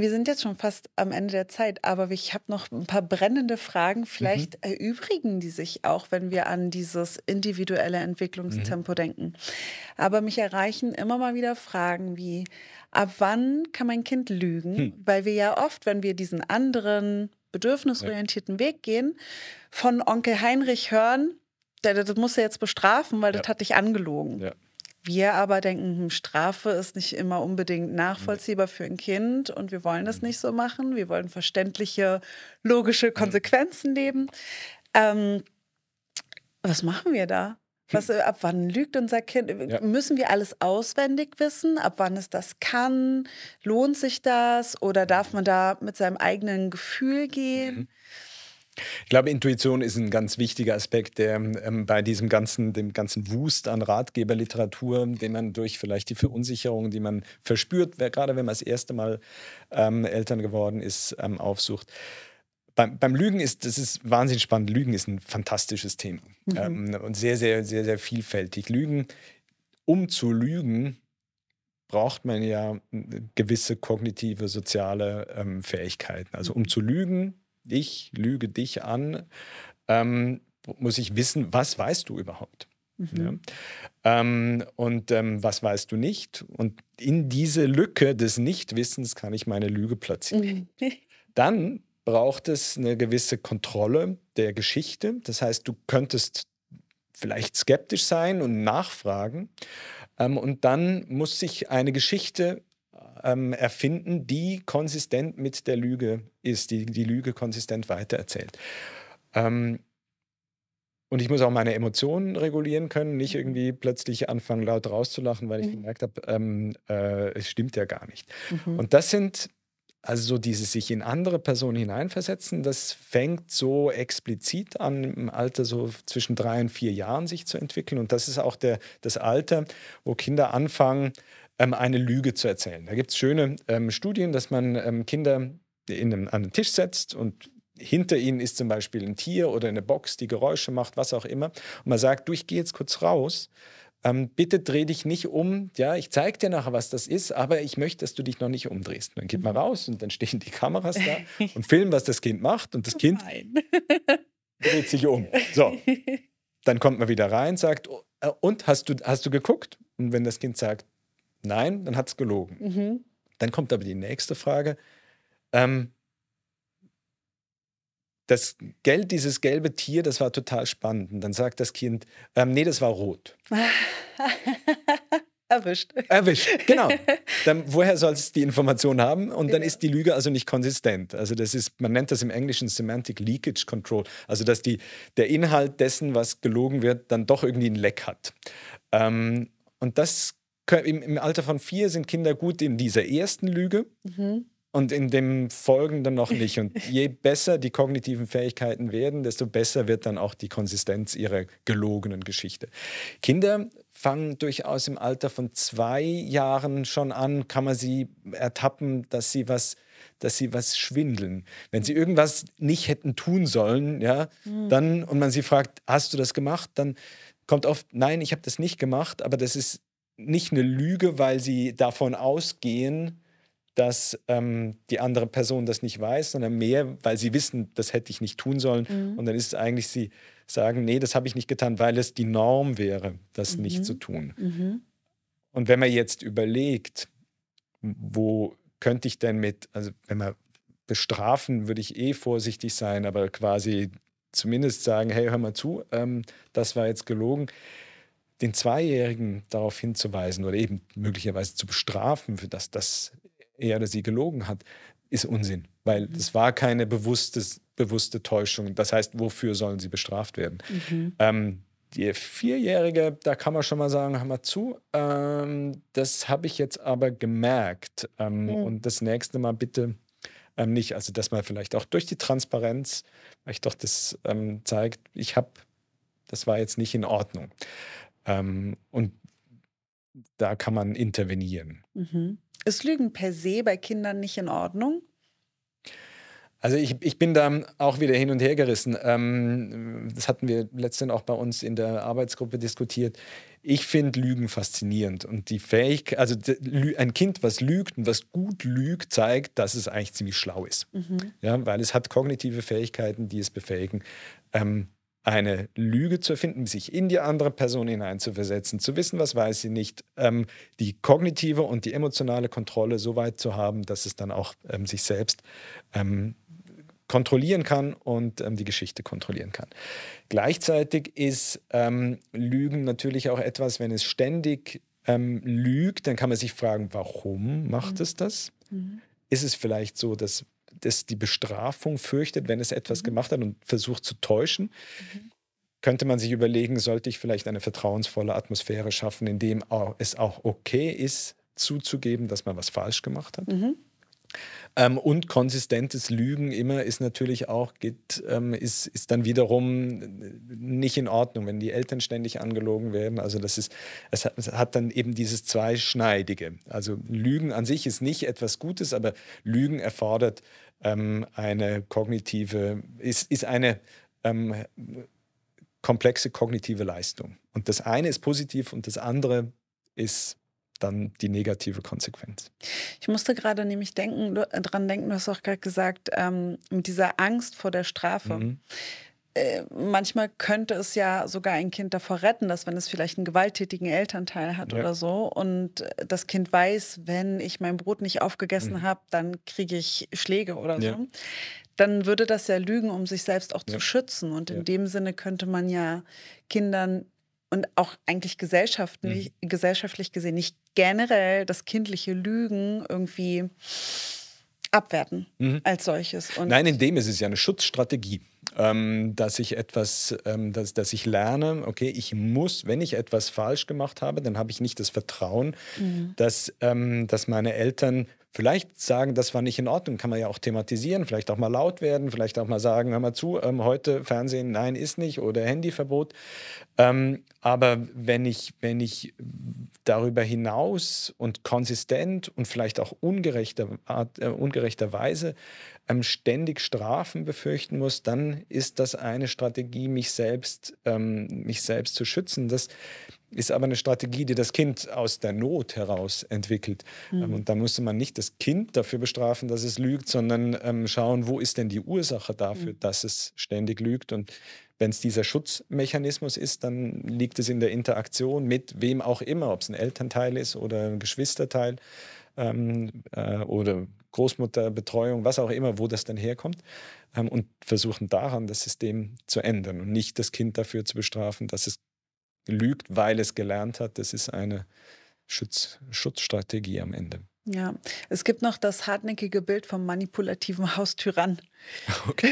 wir sind jetzt schon fast am Ende der Zeit, aber ich habe noch ein paar brennende Fragen. Vielleicht mhm. erübrigen die sich auch, wenn wir an dieses individuelle Entwicklungstempo mhm. denken. Aber mich erreichen immer mal wieder Fragen wie, ab wann kann mein Kind lügen? Hm. Weil wir ja oft, wenn wir diesen anderen bedürfnisorientierten ja. Weg gehen, von Onkel Heinrich hören, das muss er jetzt bestrafen, weil ja. das hat dich angelogen. Ja wir aber denken, hm, Strafe ist nicht immer unbedingt mhm. nachvollziehbar für ein Kind und wir wollen das mhm. nicht so machen. Wir wollen verständliche, logische mhm. Konsequenzen leben. Ähm, was machen wir da? Was, äh, ab wann lügt unser Kind? Äh, ja. Müssen wir alles auswendig wissen? Ab wann es das kann? Lohnt sich das? Oder darf man da mit seinem eigenen Gefühl gehen? Mhm. Ich glaube, Intuition ist ein ganz wichtiger Aspekt, der ähm, bei diesem ganzen, dem ganzen Wust an Ratgeberliteratur, den man durch vielleicht die Verunsicherung, die man verspürt, gerade wenn man das erste Mal ähm, Eltern geworden ist, ähm, aufsucht. Beim, beim, Lügen ist, das ist wahnsinnig spannend. Lügen ist ein fantastisches Thema mhm. Ähm, und sehr, sehr, sehr, sehr vielfältig. Lügen, um zu lügen, braucht man ja äh, gewisse kognitive, soziale ähm, Fähigkeiten. Also um mhm. zu lügen, ich lüge dich an, ähm, muss ich wissen, was weißt du überhaupt? Mhm. Ja. Ähm, und ähm, was weißt du nicht? Und in diese Lücke des Nichtwissens kann ich meine Lüge platzieren. Mhm. Dann braucht es eine gewisse Kontrolle der Geschichte. Das heißt, du könntest vielleicht skeptisch sein und nachfragen. Ähm, und dann muss sich eine Geschichte ähm, erfinden, die konsistent mit der Lüge ist, die die Lüge konsistent weitererzählt. Ähm, und ich muss auch meine Emotionen regulieren können, nicht mhm. irgendwie plötzlich anfangen, laut rauszulachen, weil ich mhm. gemerkt habe, ähm, äh, es stimmt ja gar nicht. Mhm. Und das sind, also so dieses sich in andere Personen hineinversetzen, das fängt so explizit an im Alter so zwischen drei und vier Jahren sich zu entwickeln. Und das ist auch der, das Alter, wo Kinder anfangen, ähm, eine Lüge zu erzählen. Da gibt es schöne ähm, Studien, dass man ähm, Kinder in einem, an den Tisch setzt und hinter ihnen ist zum Beispiel ein Tier oder eine Box, die Geräusche macht, was auch immer. Und man sagt, du, ich gehe jetzt kurz raus. Ähm, bitte dreh dich nicht um. Ja, ich zeige dir nachher, was das ist, aber ich möchte, dass du dich noch nicht umdrehst. Und dann geht man raus und dann stehen die Kameras da und filmen, was das Kind macht. Und das Kind Nein. dreht sich um. So. Dann kommt man wieder rein, sagt, oh, äh, und hast du, hast du geguckt? Und wenn das Kind sagt, Nein, dann hat es gelogen. Mhm. Dann kommt aber die nächste Frage. Ähm, das Geld, dieses gelbe Tier, das war total spannend. Und dann sagt das Kind, ähm, nee, das war rot. Erwischt. Erwischt, genau. Dann, woher soll es die Information haben? Und dann ja. ist die Lüge also nicht konsistent. Also das ist, man nennt das im Englischen Semantic Leakage Control. Also dass die, der Inhalt dessen, was gelogen wird, dann doch irgendwie ein Leck hat. Ähm, und das im, im Alter von vier sind Kinder gut in dieser ersten Lüge. Mhm und in dem Folgenden noch nicht. Und je besser die kognitiven Fähigkeiten werden, desto besser wird dann auch die Konsistenz ihrer gelogenen Geschichte. Kinder fangen durchaus im Alter von zwei Jahren schon an, kann man sie ertappen, dass sie was dass sie was schwindeln. Wenn sie irgendwas nicht hätten tun sollen, ja, mhm. dann und man sie fragt, hast du das gemacht, dann kommt oft, nein, ich habe das nicht gemacht, aber das ist nicht eine Lüge, weil sie davon ausgehen, dass ähm, die andere Person das nicht weiß, sondern mehr, weil sie wissen, das hätte ich nicht tun sollen. Mhm. Und dann ist es eigentlich, sie sagen, nee, das habe ich nicht getan, weil es die Norm wäre, das mhm. nicht zu tun. Mhm. Und wenn man jetzt überlegt, wo könnte ich denn mit, also wenn man bestrafen, würde ich eh vorsichtig sein, aber quasi zumindest sagen, hey, hör mal zu, ähm, das war jetzt gelogen den Zweijährigen darauf hinzuweisen oder eben möglicherweise zu bestrafen, für das, dass er oder sie gelogen hat, ist Unsinn, weil es mhm. war keine bewusstes, bewusste Täuschung. Das heißt, wofür sollen sie bestraft werden? Mhm. Ähm, die Vierjährige, da kann man schon mal sagen, hör mal zu, ähm, das habe ich jetzt aber gemerkt. Ähm, mhm. Und das nächste Mal bitte ähm, nicht. Also, dass man vielleicht auch durch die Transparenz, weil ich doch das ähm, zeigt, ich habe, das war jetzt nicht in Ordnung. Ähm, und da kann man intervenieren. Mhm. Ist Lügen per se bei Kindern nicht in Ordnung? Also ich, ich bin da auch wieder hin und her gerissen. Ähm, das hatten wir letztens auch bei uns in der Arbeitsgruppe diskutiert. Ich finde Lügen faszinierend und die Fähigkeit, also ein Kind, was lügt und was gut lügt, zeigt, dass es eigentlich ziemlich schlau ist, mhm. ja, weil es hat kognitive Fähigkeiten, die es befähigen, ähm, eine Lüge zu erfinden, sich in die andere Person hineinzuversetzen, zu wissen, was weiß sie nicht, ähm, die kognitive und die emotionale Kontrolle so weit zu haben, dass es dann auch ähm, sich selbst ähm, kontrollieren kann und ähm, die Geschichte kontrollieren kann. Gleichzeitig ist ähm, Lügen natürlich auch etwas, wenn es ständig ähm, lügt, dann kann man sich fragen, warum macht mhm. es das? Mhm. Ist es vielleicht so, dass das die Bestrafung fürchtet, wenn es etwas mhm. gemacht hat und versucht zu täuschen, mhm. könnte man sich überlegen, sollte ich vielleicht eine vertrauensvolle Atmosphäre schaffen, in dem es auch okay ist, zuzugeben, dass man was falsch gemacht hat. Mhm. Ähm, und konsistentes Lügen immer ist natürlich auch, geht, ähm, ist, ist dann wiederum nicht in Ordnung, wenn die Eltern ständig angelogen werden. Also das ist, es hat, es hat dann eben dieses Zweischneidige. Also Lügen an sich ist nicht etwas Gutes, aber Lügen erfordert ähm, eine kognitive, ist, ist eine ähm, komplexe kognitive Leistung. Und das eine ist positiv und das andere ist dann die negative Konsequenz. Ich musste gerade nämlich denken, dran denken, du hast auch gerade gesagt, ähm, mit dieser Angst vor der Strafe. Mhm. Äh, manchmal könnte es ja sogar ein Kind davor retten, dass wenn es vielleicht einen gewalttätigen Elternteil hat ja. oder so und das Kind weiß, wenn ich mein Brot nicht aufgegessen mhm. habe, dann kriege ich Schläge oder ja. so. Dann würde das ja lügen, um sich selbst auch ja. zu schützen. Und in dem Sinne könnte man ja Kindern und auch eigentlich gesellschaftlich, mhm. gesellschaftlich gesehen nicht generell das kindliche Lügen irgendwie abwerten mhm. als solches. Und Nein, in dem ist es ja eine Schutzstrategie. Ähm, dass ich etwas, ähm, dass, dass ich lerne, okay, ich muss, wenn ich etwas falsch gemacht habe, dann habe ich nicht das Vertrauen, mhm. dass, ähm, dass meine Eltern vielleicht sagen, das war nicht in Ordnung, kann man ja auch thematisieren, vielleicht auch mal laut werden, vielleicht auch mal sagen, hör mal zu, ähm, heute Fernsehen, nein, ist nicht oder Handyverbot. Ähm, aber wenn ich, wenn ich darüber hinaus und konsistent und vielleicht auch ungerechter, äh, ungerechterweise ähm, ständig Strafen befürchten muss, dann ist das eine Strategie, mich selbst, ähm, mich selbst zu schützen. Das ist aber eine Strategie, die das Kind aus der Not heraus entwickelt. Mhm. Ähm, und da müsste man nicht das Kind dafür bestrafen, dass es lügt, sondern ähm, schauen, wo ist denn die Ursache dafür, mhm. dass es ständig lügt. Und wenn es dieser Schutzmechanismus ist, dann liegt es in der Interaktion mit wem auch immer, ob es ein Elternteil ist oder ein Geschwisterteil ähm, äh, oder Großmutterbetreuung, was auch immer, wo das dann herkommt. Ähm, und versuchen daran, das System zu ändern und nicht das Kind dafür zu bestrafen, dass es lügt, weil es gelernt hat. Das ist eine Schutz, Schutzstrategie am Ende. Ja, es gibt noch das hartnäckige Bild vom manipulativen Haustyrann. Okay.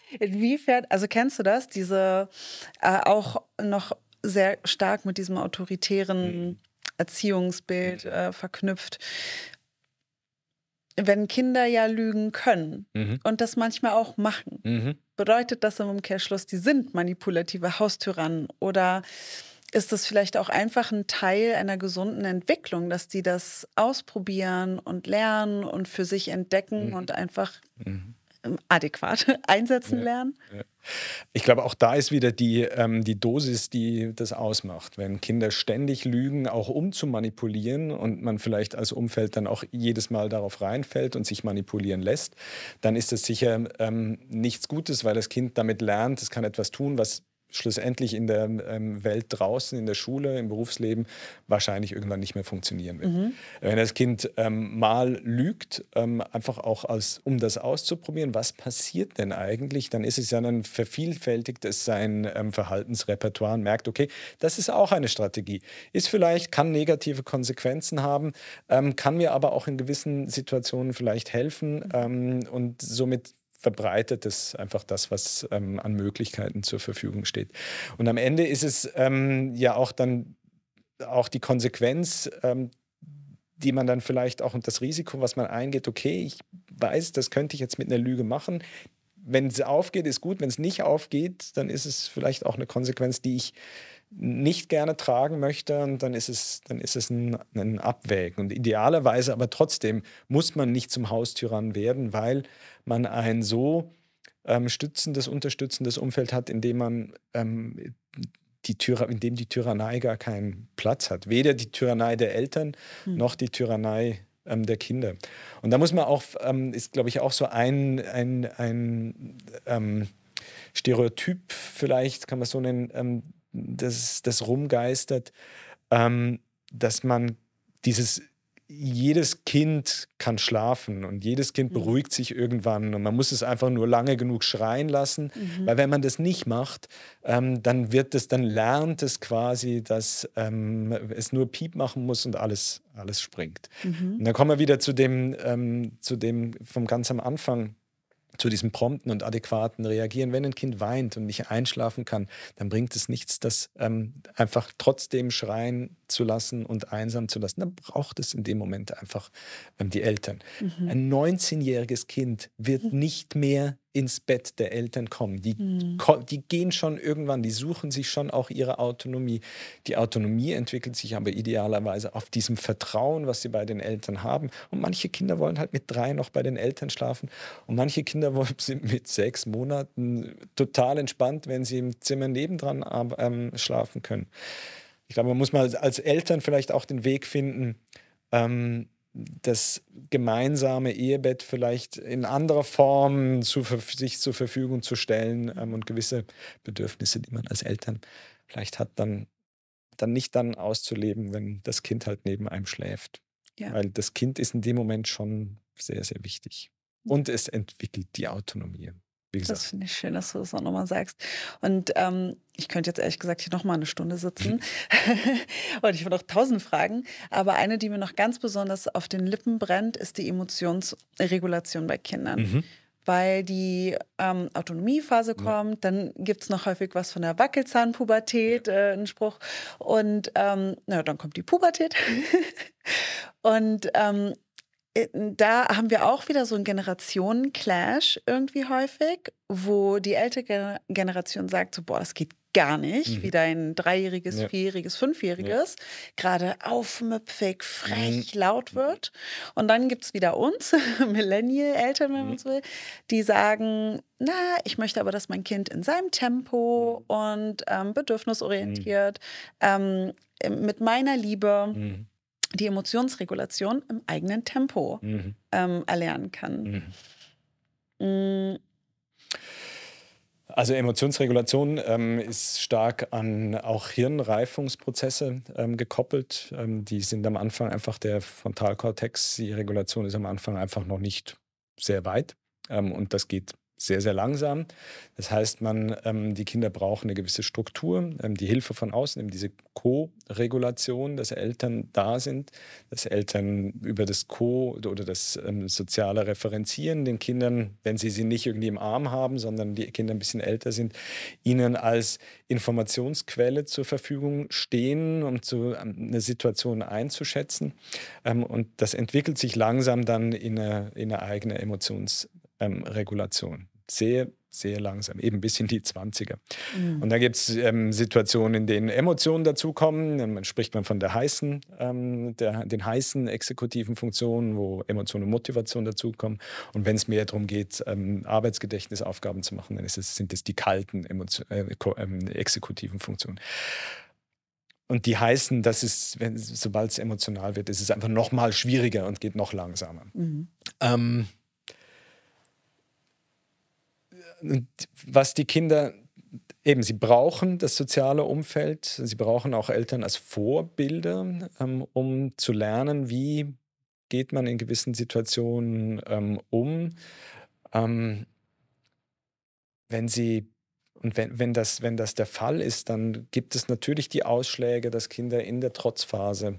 Inwiefern, also kennst du das, diese äh, auch noch sehr stark mit diesem autoritären mhm. Erziehungsbild äh, verknüpft? Wenn Kinder ja lügen können mhm. und das manchmal auch machen. Mhm bedeutet das im Umkehrschluss, die sind manipulative Haustyrannen oder ist das vielleicht auch einfach ein Teil einer gesunden Entwicklung, dass die das ausprobieren und lernen und für sich entdecken mhm. und einfach mhm. Ähm, adäquat einsetzen ja. lernen. Ich glaube, auch da ist wieder die, ähm, die Dosis, die das ausmacht. Wenn Kinder ständig lügen, auch um zu manipulieren und man vielleicht als Umfeld dann auch jedes Mal darauf reinfällt und sich manipulieren lässt, dann ist das sicher ähm, nichts Gutes, weil das Kind damit lernt, es kann etwas tun, was schlussendlich in der ähm, Welt draußen, in der Schule, im Berufsleben wahrscheinlich irgendwann nicht mehr funktionieren wird. Mhm. Wenn das Kind ähm, mal lügt, ähm, einfach auch als, um das auszuprobieren, was passiert denn eigentlich, dann ist es ja dann vervielfältigt es sein ähm, Verhaltensrepertoire und merkt, okay, das ist auch eine Strategie. Ist vielleicht, kann negative Konsequenzen haben, ähm, kann mir aber auch in gewissen Situationen vielleicht helfen mhm. ähm, und somit verbreitet ist einfach das, was ähm, an Möglichkeiten zur Verfügung steht. Und am Ende ist es ähm, ja auch dann auch die Konsequenz, ähm, die man dann vielleicht auch und das Risiko, was man eingeht, okay, ich weiß, das könnte ich jetzt mit einer Lüge machen. Wenn es aufgeht, ist gut. Wenn es nicht aufgeht, dann ist es vielleicht auch eine Konsequenz, die ich nicht gerne tragen möchte, dann ist es, dann ist es ein, ein Abwägen. Und idealerweise aber trotzdem muss man nicht zum Haustyrann werden, weil man ein so ähm, stützendes, unterstützendes Umfeld hat, in dem man ähm, die Tyra in dem die Tyrannei gar keinen Platz hat. Weder die Tyrannei der Eltern hm. noch die Tyrannei ähm, der Kinder. Und da muss man auch, ähm, ist glaube ich auch so ein, ein, ein ähm, Stereotyp vielleicht, kann man so nennen, ähm, das, das rumgeistert, ähm, dass man dieses jedes Kind kann schlafen und jedes Kind mhm. beruhigt sich irgendwann und man muss es einfach nur lange genug schreien lassen, mhm. weil wenn man das nicht macht, ähm, dann wird es, dann lernt es quasi, dass ähm, es nur Piep machen muss und alles, alles springt. Mhm. Und dann kommen wir wieder zu dem, ähm, zu dem vom ganz am Anfang, zu diesem prompten und adäquaten Reagieren. Wenn ein Kind weint und nicht einschlafen kann, dann bringt es nichts, das ähm, einfach trotzdem schreien zu lassen und einsam zu lassen. Dann braucht es in dem Moment einfach ähm, die Eltern. Mhm. Ein 19-jähriges Kind wird mhm. nicht mehr ins Bett der Eltern kommen. Die, mhm. die gehen schon irgendwann, die suchen sich schon auch ihre Autonomie. Die Autonomie entwickelt sich aber idealerweise auf diesem Vertrauen, was sie bei den Eltern haben. Und manche Kinder wollen halt mit drei noch bei den Eltern schlafen. Und manche Kinder sind mit sechs Monaten total entspannt, wenn sie im Zimmer nebendran ähm, schlafen können. Ich glaube, man muss mal als Eltern vielleicht auch den Weg finden, ähm, das gemeinsame Ehebett vielleicht in anderer Form zu, sich zur Verfügung zu stellen ähm, und gewisse Bedürfnisse, die man als Eltern vielleicht hat, dann, dann nicht dann auszuleben, wenn das Kind halt neben einem schläft. Ja. Weil das Kind ist in dem Moment schon sehr, sehr wichtig. Und es entwickelt die Autonomie wie gesagt. Das finde ich schön, dass du das auch nochmal sagst. Und ähm, ich könnte jetzt ehrlich gesagt hier nochmal eine Stunde sitzen mhm. und ich würde noch tausend Fragen. Aber eine, die mir noch ganz besonders auf den Lippen brennt, ist die Emotionsregulation bei Kindern. Mhm weil die ähm, Autonomiephase kommt. Ja. Dann gibt es noch häufig was von der Wackelzahnpubertät, ja. äh, einen Spruch. Und ähm, na, dann kommt die Pubertät. und ähm, äh, da haben wir auch wieder so einen Generationen-Clash irgendwie häufig, wo die ältere Generation sagt so, boah, das geht gar nicht, mhm. wie dein dreijähriges, ja. vierjähriges, fünfjähriges ja. gerade aufmüpfig, frech, mhm. laut mhm. wird. Und dann gibt es wieder uns, Millennial-Eltern, wenn mhm. man so will, die sagen, na, ich möchte aber, dass mein Kind in seinem Tempo mhm. und ähm, bedürfnisorientiert, mhm. ähm, äh, mit meiner Liebe die Emotionsregulation im eigenen Tempo mhm. ähm, erlernen kann. Mhm. Mm. Also Emotionsregulation ähm, ist stark an auch Hirnreifungsprozesse ähm, gekoppelt. Ähm, die sind am Anfang einfach der Frontalkortex, die Regulation ist am Anfang einfach noch nicht sehr weit. Ähm, und das geht sehr, sehr langsam. Das heißt, man, ähm, die Kinder brauchen eine gewisse Struktur, ähm, die Hilfe von außen, eben diese Co-Regulation, dass Eltern da sind, dass Eltern über das Co- oder das ähm, soziale Referenzieren den Kindern, wenn sie sie nicht irgendwie im Arm haben, sondern die Kinder ein bisschen älter sind, ihnen als Informationsquelle zur Verfügung stehen, um zu, ähm, eine Situation einzuschätzen. Ähm, und das entwickelt sich langsam dann in eine, in eine eigene Emotions- ähm, Regulation. Sehr, sehr langsam, eben bis in die 20er. Mhm. Und dann gibt es ähm, Situationen, in denen Emotionen dazukommen. Dann spricht man von der heißen, ähm, der, den heißen exekutiven Funktionen, wo Emotionen und Motivation dazukommen. Und wenn es mehr darum geht, ähm, Arbeitsgedächtnisaufgaben zu machen, dann es, sind es die kalten Emotion, äh, ähm, exekutiven Funktionen. Und die heißen, dass es, sobald es emotional wird, ist es einfach noch mal schwieriger und geht noch langsamer. Mhm. Ähm, was die Kinder eben, sie brauchen das soziale Umfeld, sie brauchen auch Eltern als Vorbilder, ähm, um zu lernen, wie geht man in gewissen Situationen ähm, um. Ähm, wenn sie und wenn, wenn, das, wenn das der Fall ist, dann gibt es natürlich die Ausschläge, dass Kinder in der Trotzphase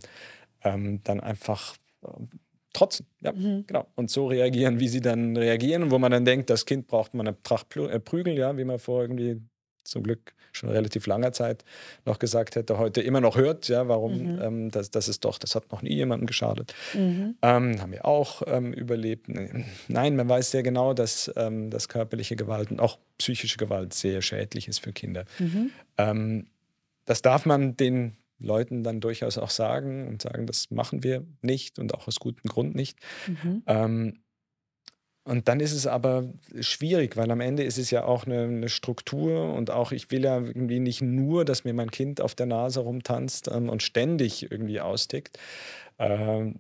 ähm, dann einfach ähm, trotzen. Ja, mhm. genau. Und so reagieren, wie sie dann reagieren, wo man dann denkt, das Kind braucht man eine Tracht äh, Prügel, ja, wie man vor irgendwie zum Glück schon relativ langer Zeit noch gesagt hätte, heute immer noch hört, ja, warum mhm. ähm, das, das ist doch, das hat noch nie jemandem geschadet. Mhm. Ähm, haben wir auch ähm, überlebt. Nein, man weiß sehr genau, dass, ähm, dass körperliche Gewalt und auch psychische Gewalt sehr schädlich ist für Kinder. Mhm. Ähm, das darf man den Leuten dann durchaus auch sagen und sagen, das machen wir nicht und auch aus gutem Grund nicht. Mhm. Ähm, und dann ist es aber schwierig, weil am Ende ist es ja auch eine, eine, Struktur und auch ich will ja irgendwie nicht nur, dass mir mein Kind auf der Nase rumtanzt ähm, und ständig irgendwie austickt. Ähm,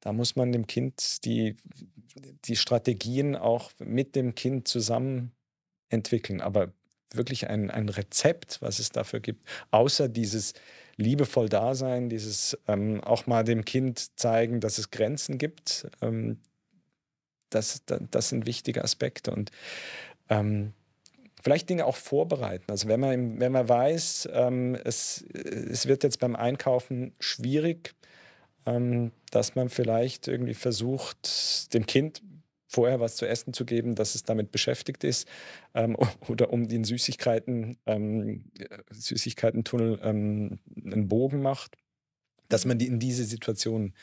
da muss man dem Kind die, die Strategien auch mit dem Kind zusammen entwickeln. Aber wirklich ein, ein Rezept, was es dafür gibt, außer dieses liebevoll da sein, dieses ähm, auch mal dem Kind zeigen, dass es Grenzen gibt, ähm, das, das sind wichtige Aspekte. Und ähm, vielleicht Dinge auch vorbereiten. Also wenn man, wenn man weiß, ähm, es, es wird jetzt beim Einkaufen schwierig, ähm, dass man vielleicht irgendwie versucht, dem Kind vorher was zu essen zu geben, dass es damit beschäftigt ist ähm, oder um den Süßigkeiten, ähm, äh, Süßigkeitentunnel ähm, einen Bogen macht, dass man in diese Situation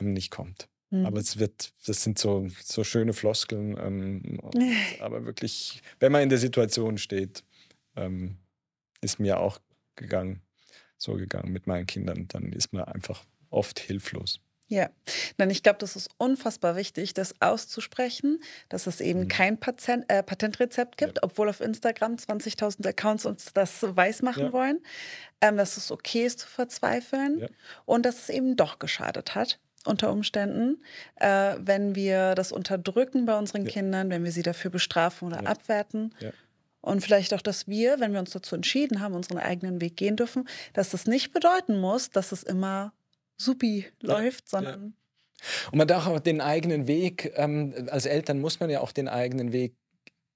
ähm, nicht kommt. Mhm. Aber es wird, das sind so, so schöne Floskeln, ähm, und, aber wirklich, wenn man in der Situation steht, ähm, ist mir auch gegangen, so gegangen mit meinen Kindern, dann ist man einfach oft hilflos. Ja, denn ich glaube, das ist unfassbar wichtig, das auszusprechen, dass es eben mhm. kein Patient, äh, Patentrezept gibt, ja. obwohl auf Instagram 20.000 Accounts uns das weismachen ja. wollen, ähm, dass es okay ist zu verzweifeln ja. und dass es eben doch geschadet hat unter Umständen, äh, wenn wir das unterdrücken bei unseren Kindern, wenn wir sie dafür bestrafen oder abwerten. Und vielleicht auch, dass wir, wenn wir uns dazu entschieden haben, unseren eigenen Weg gehen dürfen, dass das nicht bedeuten muss, dass es immer supi läuft, sondern. Und man darf auch den eigenen Weg, ähm, als Eltern muss man ja auch den eigenen Weg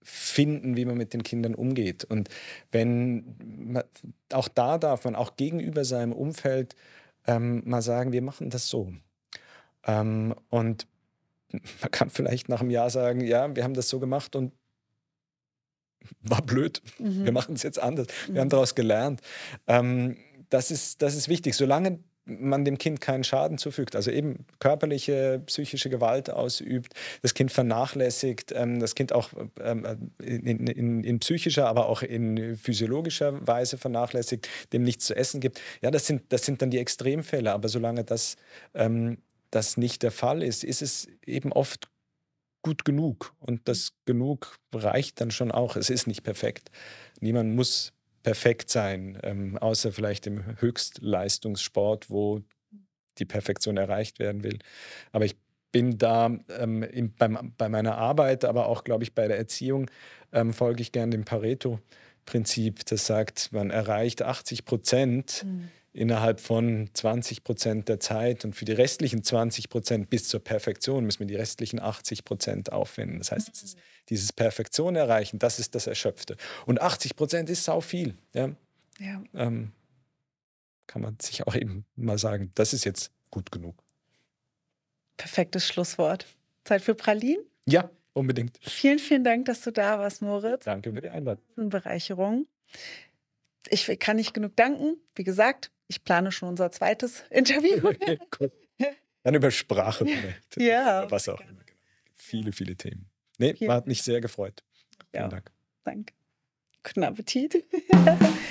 finden, wie man mit den Kindern umgeht. Und wenn, auch da darf man auch gegenüber seinem Umfeld ähm, mal sagen, wir machen das so. Ähm, und man kann vielleicht nach einem Jahr sagen, ja, wir haben das so gemacht und war blöd. Mhm. Wir machen es jetzt anders. Wir mhm. haben daraus gelernt. Ähm, das, ist, das ist wichtig. Solange man dem Kind keinen Schaden zufügt, also eben körperliche, psychische Gewalt ausübt, das Kind vernachlässigt, ähm, das Kind auch ähm, äh, in, in, in psychischer, aber auch in physiologischer Weise vernachlässigt, dem nichts zu essen gibt. Ja, das sind, das sind dann die Extremfälle, aber solange das, ähm, das nicht der Fall ist, ist es eben oft gut genug und das genug reicht dann schon auch. Es ist nicht perfekt. Niemand muss perfekt sein, ähm, außer vielleicht im Höchstleistungssport, wo die Perfektion erreicht werden will. Aber ich bin da ähm, in, beim, bei meiner Arbeit, aber auch, glaube ich, bei der Erziehung ähm, folge ich gern dem Pareto-Prinzip, das sagt, man erreicht 80 Prozent. Mhm innerhalb von 20 Prozent der Zeit und für die restlichen 20 Prozent bis zur Perfektion müssen wir die restlichen 80 Prozent aufwenden. Das heißt, das mhm. dieses Perfektion erreichen, das ist das Erschöpfte. Und 80 Prozent ist sau viel. Ja? ja. Ähm, kann man sich auch eben mal sagen, das ist jetzt gut genug. Perfektes Schlusswort. Zeit für Pralin? Ja, unbedingt. Vielen, vielen Dank, dass du da warst, Moritz. Danke für die Einladung. Bereicherung. Ich kann nicht genug danken. Wie gesagt, ich plane schon unser zweites Interview. Okay, cool. Dann über Sprache vielleicht. Ja. was auch immer. Genau. Viele, viele Themen. Nee, hat mich sehr gefreut. Vielen ja. Dank. Danke. Guten Appetit.